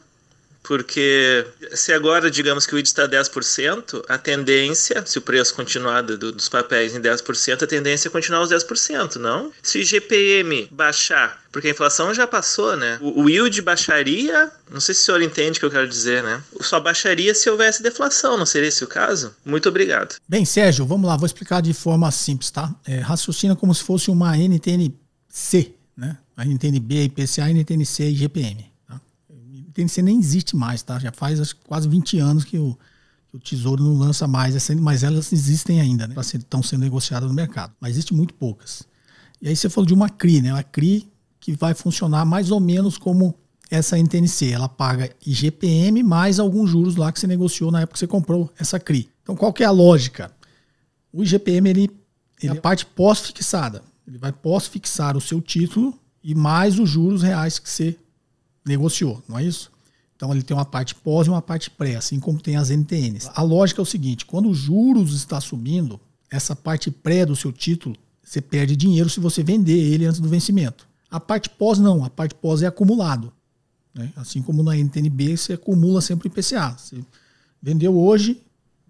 Porque se agora, digamos que o ID está 10%, a tendência, se o preço continuar do, dos papéis em 10%, a tendência é continuar os 10%, não? Se o GPM baixar, porque a inflação já passou, né? O, o yield baixaria, não sei se o senhor entende o que eu quero dizer, né? Só baixaria se houvesse deflação, não seria esse o caso? Muito obrigado. Bem, Sérgio, vamos lá, vou explicar de forma simples, tá? É, raciocina como se fosse uma NTNC, né? A NTNB, IPCA, NTNC e GPM. TNC nem existe mais, tá? Já faz acho, quase 20 anos que o, que o Tesouro não lança mais, mas elas existem ainda, né? estão sendo negociadas no mercado. Mas existem muito poucas. E aí você falou de uma CRI, né? Uma CRI que vai funcionar mais ou menos como essa NTNC. Ela paga IGPM mais alguns juros lá que você negociou na época que você comprou essa CRI. Então qual que é a lógica? O IGPM ele, ele é a parte pós-fixada. Ele vai pós-fixar o seu título e mais os juros reais que você negociou, não é isso? Então ele tem uma parte pós e uma parte pré, assim como tem as NTNs. A lógica é o seguinte: quando os juros está subindo, essa parte pré do seu título, você perde dinheiro se você vender ele antes do vencimento. A parte pós não, a parte pós é acumulado. Né? Assim como na NTNB, você acumula sempre IPCA. Você vendeu hoje,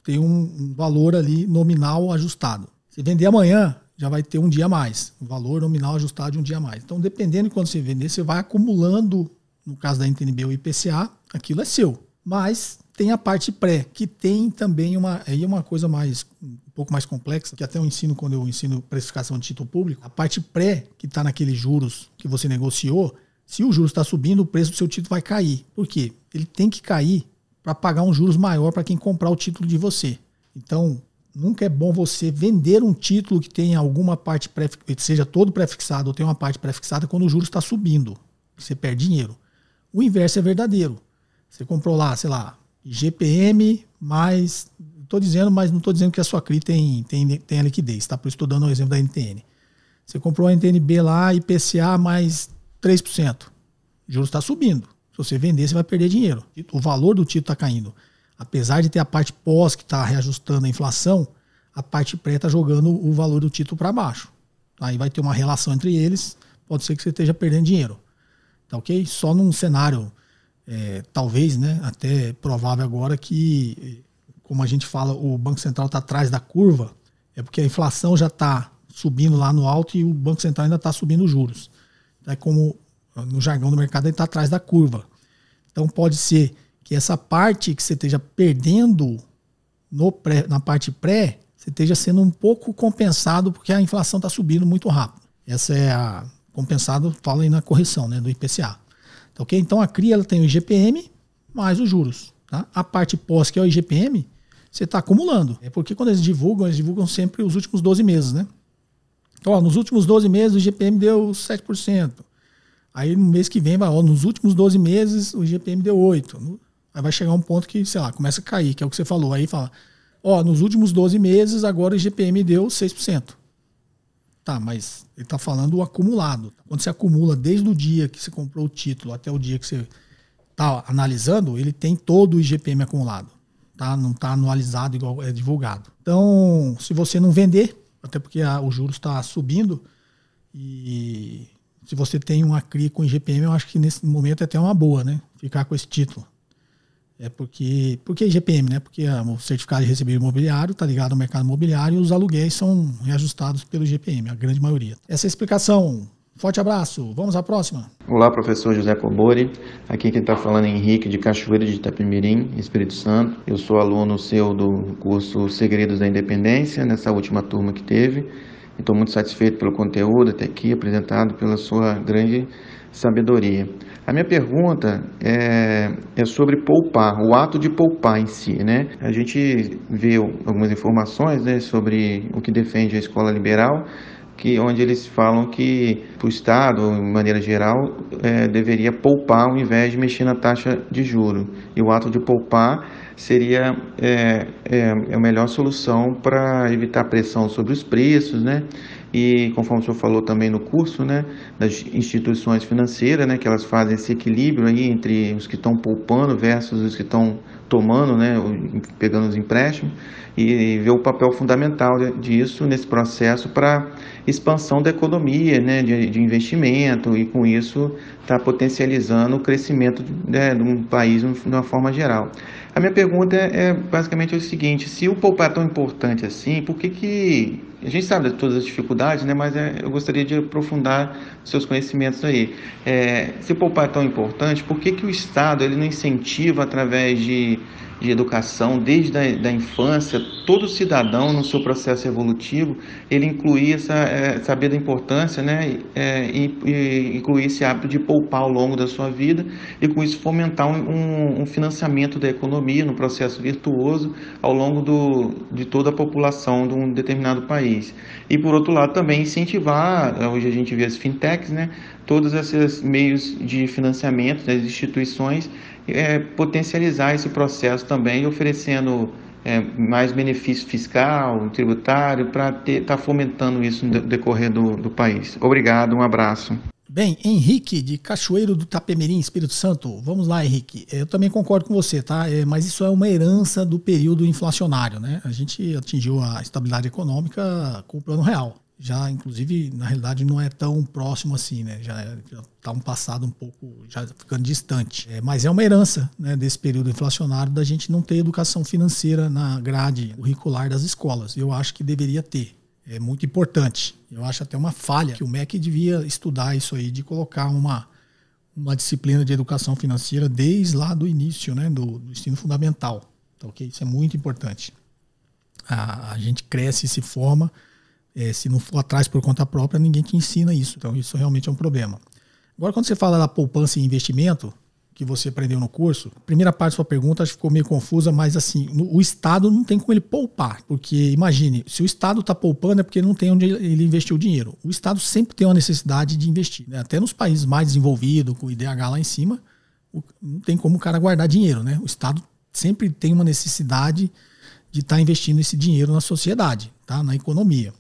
tem um valor ali nominal ajustado. Se vender amanhã, já vai ter um dia a mais, um valor nominal ajustado de um dia a mais. Então, dependendo de quando você vender, você vai acumulando no caso da NTNB, ou IPCA, aquilo é seu. Mas tem a parte pré, que tem também uma, aí é uma coisa mais um pouco mais complexa, que até eu ensino quando eu ensino precificação de título público, a parte pré que está naqueles juros que você negociou, se o juros está subindo, o preço do seu título vai cair. Por quê? Ele tem que cair para pagar um juros maior para quem comprar o título de você. Então, nunca é bom você vender um título que tenha alguma parte pré, seja todo prefixado ou tenha uma parte pré-fixada quando o juros está subindo. Você perde dinheiro. O inverso é verdadeiro. Você comprou lá, sei lá, GPM mais. Estou dizendo, mas não estou dizendo que a sua CRI tem, tem, tem a liquidez, está Por isso estou dando o um exemplo da NTN. Você comprou a NTNB lá, IPCA mais 3%. O juros está subindo. Se você vender, você vai perder dinheiro. O valor do título está caindo. Apesar de ter a parte pós que está reajustando a inflação, a parte pré está jogando o valor do título para baixo. Aí vai ter uma relação entre eles. Pode ser que você esteja perdendo dinheiro. Tá ok? Só num cenário, é, talvez, né, até provável agora que, como a gente fala, o Banco Central está atrás da curva, é porque a inflação já está subindo lá no alto e o Banco Central ainda está subindo os juros. É como no jargão do mercado, ele está atrás da curva. Então pode ser que essa parte que você esteja perdendo no pré, na parte pré, você esteja sendo um pouco compensado porque a inflação está subindo muito rápido. Essa é a, compensado fala aí na correção né, do IPCA. Tá, okay? Então a CRI ela tem o IGPM mais os juros. Tá? A parte pós, que é o IGPM, você está acumulando. É porque quando eles divulgam, eles divulgam sempre os últimos 12 meses. Né? Então, ó, nos últimos 12 meses o IGPM deu 7%. Aí no mês que vem, ó, nos últimos 12 meses o IGPM deu 8%. Aí vai chegar um ponto que, sei lá, começa a cair, que é o que você falou. Aí fala, ó, nos últimos 12 meses agora o IGPM deu 6%. Tá, mas ele está falando o acumulado. Quando você acumula desde o dia que você comprou o título até o dia que você está analisando, ele tem todo o IGPM acumulado. Tá? Não está anualizado igual é divulgado. Então, se você não vender, até porque a, o juros está subindo, e se você tem uma CRI com IGPM, eu acho que nesse momento é até uma boa, né? Ficar com esse título. É porque, porque é GPM, né? Porque ah, o certificado de receber imobiliário está ligado ao mercado imobiliário e os aluguéis são reajustados pelo GPM, a grande maioria. Essa é a explicação. Forte abraço. Vamos à próxima. Olá, professor José Cobori. Aqui quem está falando é Henrique de Cachoeira de Itapimirim, Espírito Santo. Eu sou aluno seu do curso Segredos da Independência, nessa última turma que teve. Estou muito satisfeito pelo conteúdo até aqui apresentado pela sua grande sabedoria. A minha pergunta é, é, sobre poupar, o ato de poupar em si, né? A gente vê algumas informações né, sobre o que defende a escola liberal, que onde eles falam que o Estado, de maneira geral, é, deveria poupar ao invés de mexer na taxa de juro. E o ato de poupar seria é, é, é a melhor solução para evitar pressão sobre os preços, né? e conforme o senhor falou também no curso, né, das instituições financeiras, né, que elas fazem esse equilíbrio aí entre os que estão poupando versus os que estão tomando, né, pegando os empréstimos e ver o papel fundamental disso nesse processo para expansão da economia, né, de, de, investimento e com isso está potencializando o crescimento né, de um país de uma forma geral. A minha pergunta é, é basicamente o seguinte: se o poupar é tão importante assim, por que que a gente sabe de todas as dificuldades, né? Mas é, eu gostaria de aprofundar seus conhecimentos aí. É, se o poupar é tão importante, por que que o Estado ele não incentiva através de de educação, desde a da infância, todo cidadão no seu processo evolutivo, ele incluía essa, é, eh, saber da importância né, é, e, e, incluir esse hábito de poupar ao longo da sua vida e com isso fomentar um, um financiamento da economia no um processo virtuoso ao longo do, de toda a população de um determinado país. E por outro lado também incentivar, eh, hoje a gente vê as fintechs, né, todos esses meios de financiamento das instituições é, potencializar esse processo também, oferecendo é, mais benefício fiscal, tributário, para estar tá fomentando isso no decorrer do, do país. Obrigado, um abraço. Bem, Henrique, de Cachoeiro do Tapemirim, Espírito Santo. Vamos lá, Henrique. É, eu também concordo com você, tá? É, mas isso é uma herança do período inflacionário, né? A gente atingiu a estabilidade econômica com o plano real já inclusive na realidade não é tão próximo assim, né? Já está é, um passado um pouco já ficando distante. É, mas é uma herança né, desse período inflacionário da gente não ter educação financeira na grade curricular das escolas. Eu acho que deveria ter. É muito importante. Eu acho até uma falha que o MEC devia estudar isso aí de colocar uma uma disciplina de educação financeira desde lá do início, né, do, do ensino fundamental. Tá, ok? Isso é muito importante. A, a gente cresce e se forma é, se não for atrás por conta própria, ninguém te ensina isso. Então, isso realmente é um problema. Agora, quando você fala da poupança e investimento, que você aprendeu no curso, primeira parte da sua pergunta acho que ficou meio confusa, mas assim, no, o Estado não tem como ele poupar, porque imagine, se o Estado está poupando é porque não tem onde ele investiu o dinheiro. O Estado sempre tem uma necessidade de investir, né? até nos países mais desenvolvidos, com o IDH lá em cima, o, não tem como o cara guardar dinheiro, né? O Estado sempre tem uma necessidade de estar tá investindo esse dinheiro na sociedade, tá? na economia.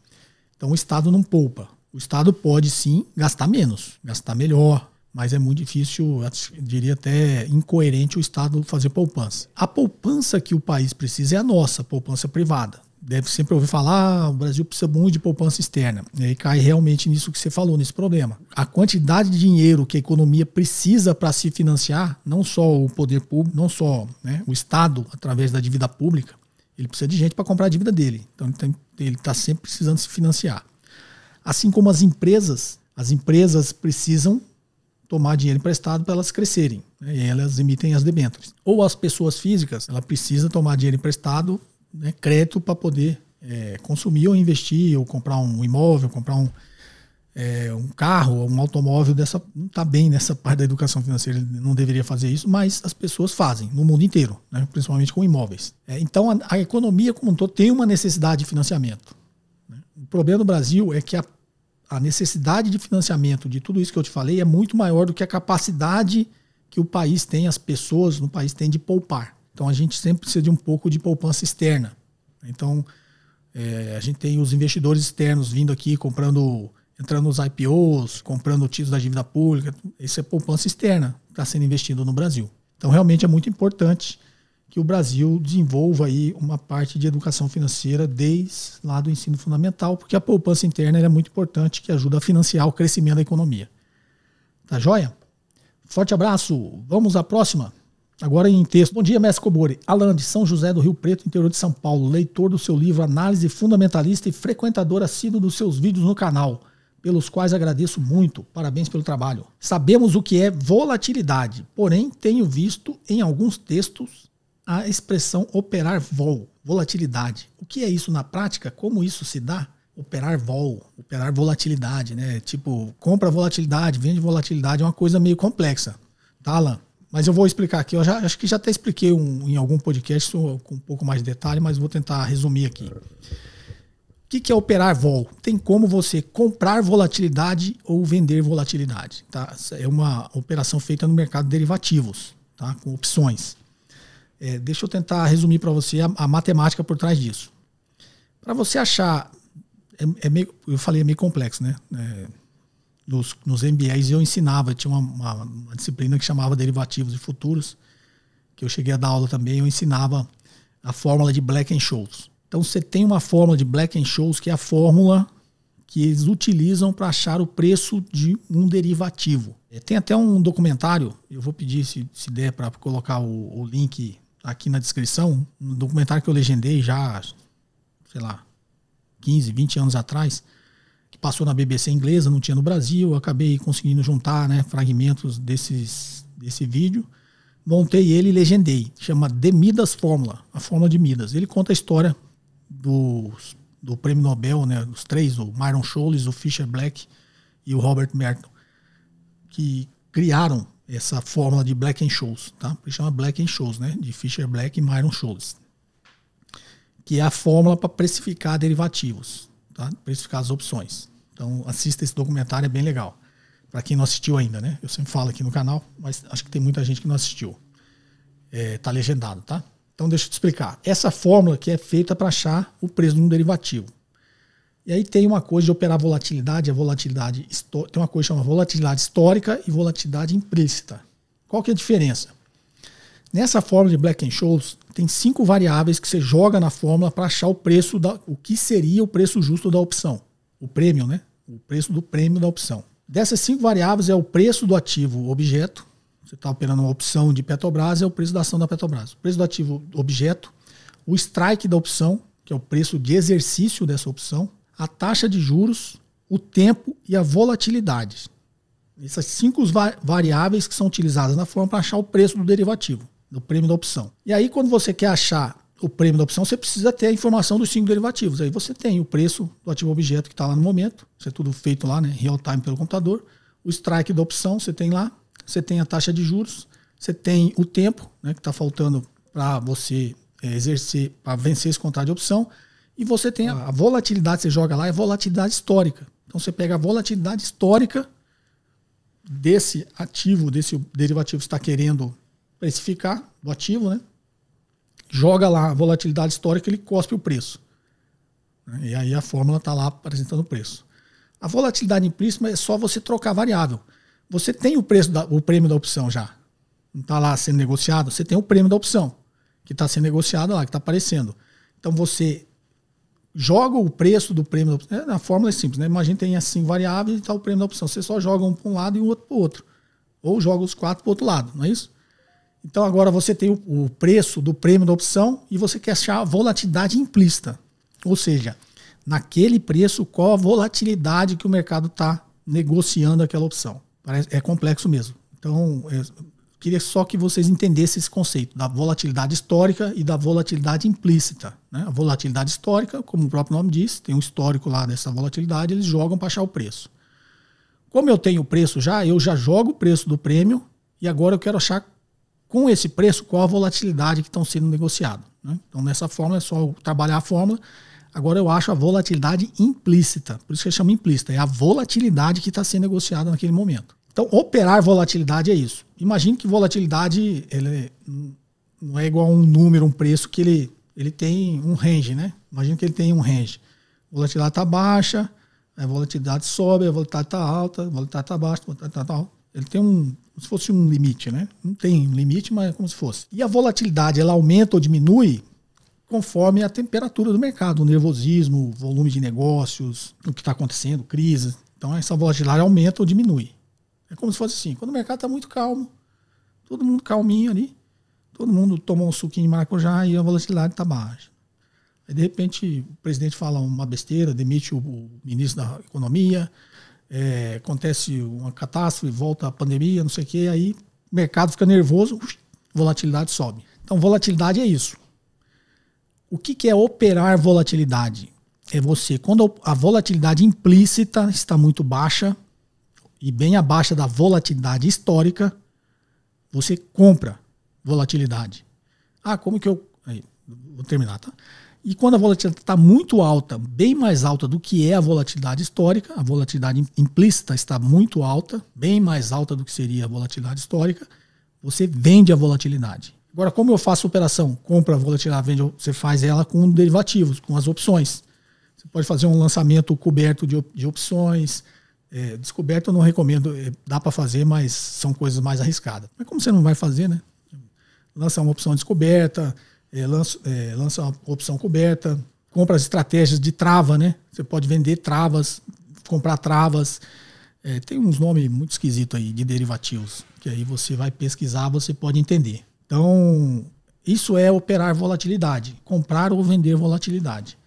Então o Estado não poupa. O Estado pode sim gastar menos, gastar melhor, mas é muito difícil, diria até incoerente, o Estado fazer poupança. A poupança que o país precisa é a nossa, a poupança privada. Deve sempre ouvir falar, ah, o Brasil precisa muito de poupança externa. E aí cai realmente nisso que você falou, nesse problema. A quantidade de dinheiro que a economia precisa para se financiar, não só o poder público, não só né, o Estado através da dívida pública, ele precisa de gente para comprar a dívida dele. Então ele está sempre precisando se financiar. Assim como as empresas, as empresas precisam tomar dinheiro emprestado para elas crescerem. Né? E elas emitem as debêntures. Ou as pessoas físicas, ela precisa tomar dinheiro emprestado, né, crédito para poder é, consumir ou investir, ou comprar um imóvel, comprar um, é, um carro, um automóvel dessa não está bem nessa parte da educação financeira, ele não deveria fazer isso, mas as pessoas fazem no mundo inteiro, né? principalmente com imóveis. É, então a, a, economia como um todo tem uma necessidade de financiamento. Né? O problema do Brasil é que a, a necessidade de financiamento de tudo isso que eu te falei é muito maior do que a capacidade que o país tem, as pessoas no país têm de poupar. Então a gente sempre precisa de um pouco de poupança externa. Então é, a gente tem os investidores externos vindo aqui comprando entrando nos IPOs, comprando títulos da dívida pública. Isso é poupança externa, que está sendo investido no Brasil. Então, realmente é muito importante que o Brasil desenvolva aí uma parte de educação financeira desde lá do ensino fundamental, porque a poupança interna é muito importante, que ajuda a financiar o crescimento da economia. Tá joia? Forte abraço, vamos à próxima. Agora em texto. Bom dia, mestre Cobori. Alan de São José do Rio Preto, interior de São Paulo, leitor do seu livro Análise Fundamentalista e frequentador assíduo dos seus vídeos no canal pelos quais agradeço muito. Parabéns pelo trabalho. Sabemos o que é volatilidade, porém tenho visto em alguns textos a expressão operar vol, volatilidade. O que é isso na prática? Como isso se dá? Operar vol, operar volatilidade, né? Tipo, compra volatilidade, vende volatilidade, é uma coisa meio complexa, tá, Alan? Mas eu vou explicar aqui. Eu já, acho que já até expliquei um, em algum podcast com um pouco mais de detalhe, mas vou tentar resumir aqui que, que é operar vol? Tem como você comprar volatilidade ou vender volatilidade. Tá? É uma operação feita no mercado de derivativos, tá? com opções. É, deixa eu tentar resumir para você a, a, matemática por trás disso. Para você achar. É, é, meio, eu falei, é meio complexo, né? É, nos, nos MBAs eu ensinava, tinha uma, uma, uma disciplina que chamava derivativos e futuros, que eu cheguei a dar aula também, eu ensinava a fórmula de Black and Scholes. Então você tem uma fórmula de Black and Shows que é a fórmula que eles utilizam para achar o preço de um derivativo. É, tem até um documentário, eu vou pedir se, se der para colocar o, o, link aqui na descrição, um documentário que eu legendei já, sei lá, 15, 20 anos atrás, que passou na BBC inglesa, não tinha no Brasil, eu acabei conseguindo juntar né, fragmentos desses, desse vídeo, montei ele e legendei. Chama The Midas Fórmula, a fórmula de Midas. Ele conta a história do prêmio Nobel, né, os três, o Myron Scholes, o Fisher Black e o Robert Merton, que criaram essa fórmula de Black and Scholes, tá? Ele chama Black and Scholes, né, de Fisher Black e Myron Scholes, que é a fórmula para precificar derivativos, tá? Precificar as opções. Então, assista esse documentário, é bem legal. Para quem não assistiu ainda, né? Eu sempre falo aqui no canal, mas acho que tem muita gente que não assistiu. É, tá legendado, tá? Então deixa eu te explicar. Essa fórmula que é feita para achar o preço de um derivativo. E aí tem uma coisa de operar volatilidade, a é volatilidade tem uma coisa chamada volatilidade histórica e volatilidade implícita. Qual que é a diferença? Nessa fórmula de Black Scholes tem cinco variáveis que você joga na fórmula para achar o preço da o que seria o preço justo da opção, o prêmio, né? O preço do prêmio da opção. Dessas cinco variáveis é o preço do ativo objeto, você está operando uma opção de Petrobras, é o preço da ação da Petrobras. O preço do ativo objeto, o strike da opção, que é o preço de exercício dessa opção, a taxa de juros, o tempo e a volatilidade. Essas cinco variáveis que são utilizadas na forma para achar o preço do derivativo, do prêmio da opção. E aí, quando você quer achar o prêmio da opção, você precisa ter a informação dos cinco derivativos. Aí você tem o preço do ativo objeto que está lá no momento, isso é tudo feito lá, né? Real time pelo computador. O strike da opção você tem lá, você tem a taxa de juros, você tem o tempo né, que está faltando para você é, exercer, para vencer esse contrato de opção, e você tem a, a volatilidade, você joga lá, é volatilidade histórica. Então você pega a volatilidade histórica desse ativo, desse derivativo que está querendo precificar, do ativo, né? joga lá a volatilidade histórica, ele cospe o preço. Né, e aí a fórmula está lá apresentando o preço. A volatilidade implícita é só você trocar variável você tem o preço da, o prêmio da opção já. Não está lá sendo negociado, você tem o prêmio da opção, que está sendo negociado lá, que está aparecendo. Então você joga o preço do prêmio da opção. Na é, fórmula é simples, né? Imagina tem assim variáveis e tal tá o prêmio da opção. Você só joga um para um lado e o um outro para o outro. Ou joga os quatro para o outro lado, não é isso? Então agora você tem o, o preço do prêmio da opção e você quer achar a volatilidade implícita. Ou seja, naquele preço, qual a volatilidade que o mercado está negociando aquela opção é complexo mesmo. Então, queria só que vocês entendessem esse conceito da volatilidade histórica e da volatilidade implícita. Né? A volatilidade histórica, como o próprio nome diz, tem um histórico lá dessa volatilidade, eles jogam para achar o preço. Como eu tenho o preço já, eu já jogo o preço do prêmio e agora eu quero achar com esse preço qual a volatilidade que estão sendo negociado. Né? Então, nessa forma, é só trabalhar a fórmula Agora eu acho a volatilidade implícita, por isso que eu chamo implícita, é a volatilidade que está sendo negociada naquele momento. Então, operar volatilidade é isso. Imagine que volatilidade ele hum, não é igual a um número, um preço que ele, ele tem um range, né? Imagina que ele tem um range. volatilidade está baixa, a volatilidade sobe, a volatilidade está alta, a volatilidade está baixa, a volatilidade está alta. Ele tem um, como se fosse um limite, né? Não tem um limite, mas é como se fosse. E a volatilidade, ela aumenta ou diminui conforme a temperatura do mercado, o nervosismo, o volume de negócios, o que está acontecendo, crise. Então essa volatilidade aumenta ou diminui. É como se fosse assim, quando o mercado está muito calmo, todo mundo calminho ali, todo mundo tomou um suquinho de maracujá e a volatilidade está baixa. Aí, de repente, o presidente fala uma besteira, demite o, ministro da Economia, é, acontece uma catástrofe, volta a pandemia, não sei o quê, aí o mercado fica nervoso, volatilidade sobe. Então, volatilidade é isso. O que, que é operar volatilidade? É você, quando a volatilidade implícita está muito baixa e bem abaixo da volatilidade histórica, você compra volatilidade. Ah, como que eu. Aí, vou terminar, tá? E quando a volatilidade está muito alta, bem mais alta do que é a volatilidade histórica, a volatilidade implícita está muito alta, bem mais alta do que seria a volatilidade histórica, você vende a volatilidade. Agora, como eu faço operação? Compra, vou tirar, vende, você faz ela com derivativos, com as opções. Você pode fazer um lançamento coberto de, de opções. É, descoberto eu não recomendo, é, dá para fazer, mas são coisas mais arriscadas. Mas como você não vai fazer, né? Lança uma opção descoberta, é, lança, é, lança uma opção coberta, compra as estratégias de trava, né? Você pode vender travas, comprar travas. É, tem uns nomes muito esquisitos aí de derivativos, que aí você vai pesquisar, você pode entender. Então, isso é operar volatilidade, comprar ou vender volatilidade.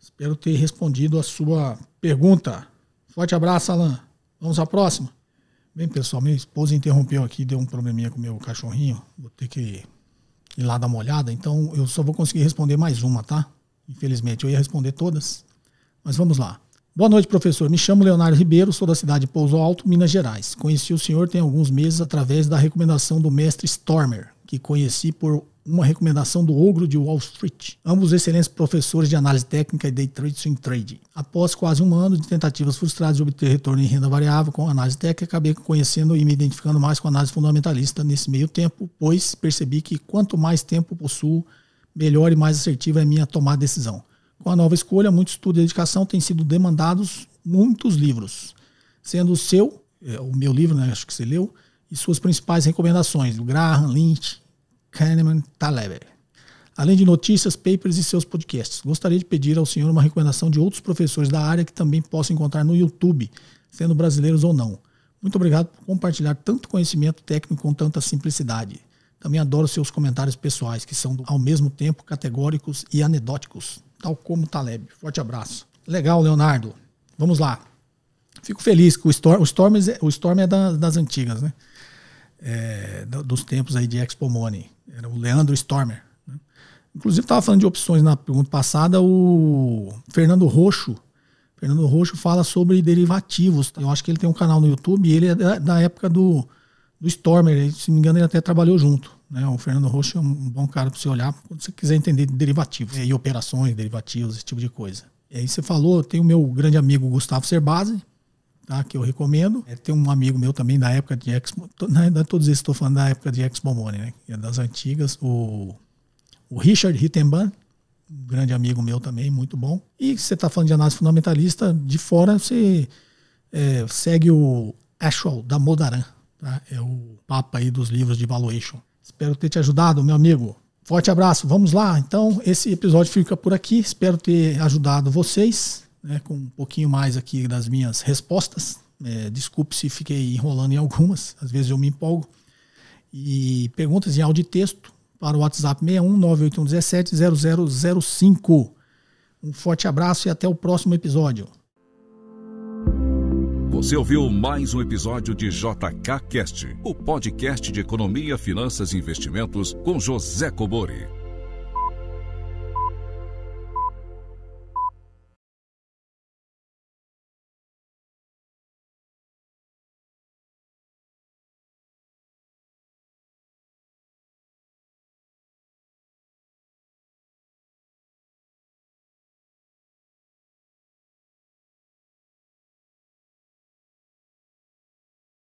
Espero ter respondido a sua pergunta. Forte abraço, Alan. Vamos à próxima. Bem, pessoal, minha esposa interrompeu aqui, deu um probleminha com o meu cachorrinho. Vou ter que ir lá dar uma olhada, então eu só vou conseguir responder mais uma, tá? Infelizmente, eu ia responder todas. Mas vamos lá. Boa noite, professor. Me chamo Leonardo Ribeiro, sou da cidade de Pouso Alto, Minas Gerais. Conheci o senhor tem alguns meses através da recomendação do mestre Stormer que conheci por uma recomendação do Ogro de Wall Street, ambos excelentes professores de análise técnica e day trade swing trading. Após quase um ano de tentativas frustradas de obter retorno em renda variável com análise técnica, acabei conhecendo e me identificando mais com a análise fundamentalista nesse meio tempo, pois percebi que quanto mais tempo possuo, melhor e mais assertiva é minha tomada de decisão. Com a nova escolha, muito estudo e dedicação têm sido demandados muitos livros, sendo o seu, é, o meu livro, né, acho que você leu, e suas principais recomendações, Graham, Lynch, Kahneman Taleb. Além de notícias, papers e seus podcasts, gostaria de pedir ao senhor uma recomendação de outros professores da área que também possa encontrar no YouTube, sendo brasileiros ou não. Muito obrigado por compartilhar tanto conhecimento técnico com tanta simplicidade. Também adoro seus comentários pessoais, que são ao mesmo tempo categóricos e anedóticos, tal como Taleb. Forte abraço. Legal, Leonardo. Vamos lá. Fico feliz que o Storm, o Storm, o Storm é, é das antigas, né? é, dos tempos aí de Expo Money. Era o Leandro Stormer. Né? Inclusive, estava falando de opções na pergunta passada, o Fernando Roxo. Fernando Roxo fala sobre derivativos. Tá? Eu acho que ele tem um canal no YouTube e ele é da, da época do, do Stormer. Se não me engano, ele até trabalhou junto. Né? O Fernando Roxo é um bom cara para você olhar quando você quiser entender derivativos né? e operações, derivativos, esse tipo de coisa. E aí você falou, tem o meu grande amigo Gustavo Cerbasi, tá? que eu recomendo. É, tem um amigo meu também da época de Ex... Na verdade, todos esses estou falando da época de Ex Bomone, né? É das antigas. O, o Richard Rittenban, um grande amigo meu também, muito bom. E você está falando de análise fundamentalista, de fora você é, segue o Ashwell da Modaran, tá? é o papa aí dos livros de valuation. Espero ter te ajudado, meu amigo. Forte abraço, vamos lá. Então, esse episódio fica por aqui. Espero ter ajudado vocês né, com um pouquinho mais aqui das minhas respostas. É, desculpe se fiquei enrolando em algumas, às vezes eu me empolgo. E perguntas em áudio e texto para o WhatsApp 61981170005. Um forte abraço e até o próximo episódio. Você ouviu mais um episódio de JK Cast, o podcast de economia, finanças e investimentos com José Cobori.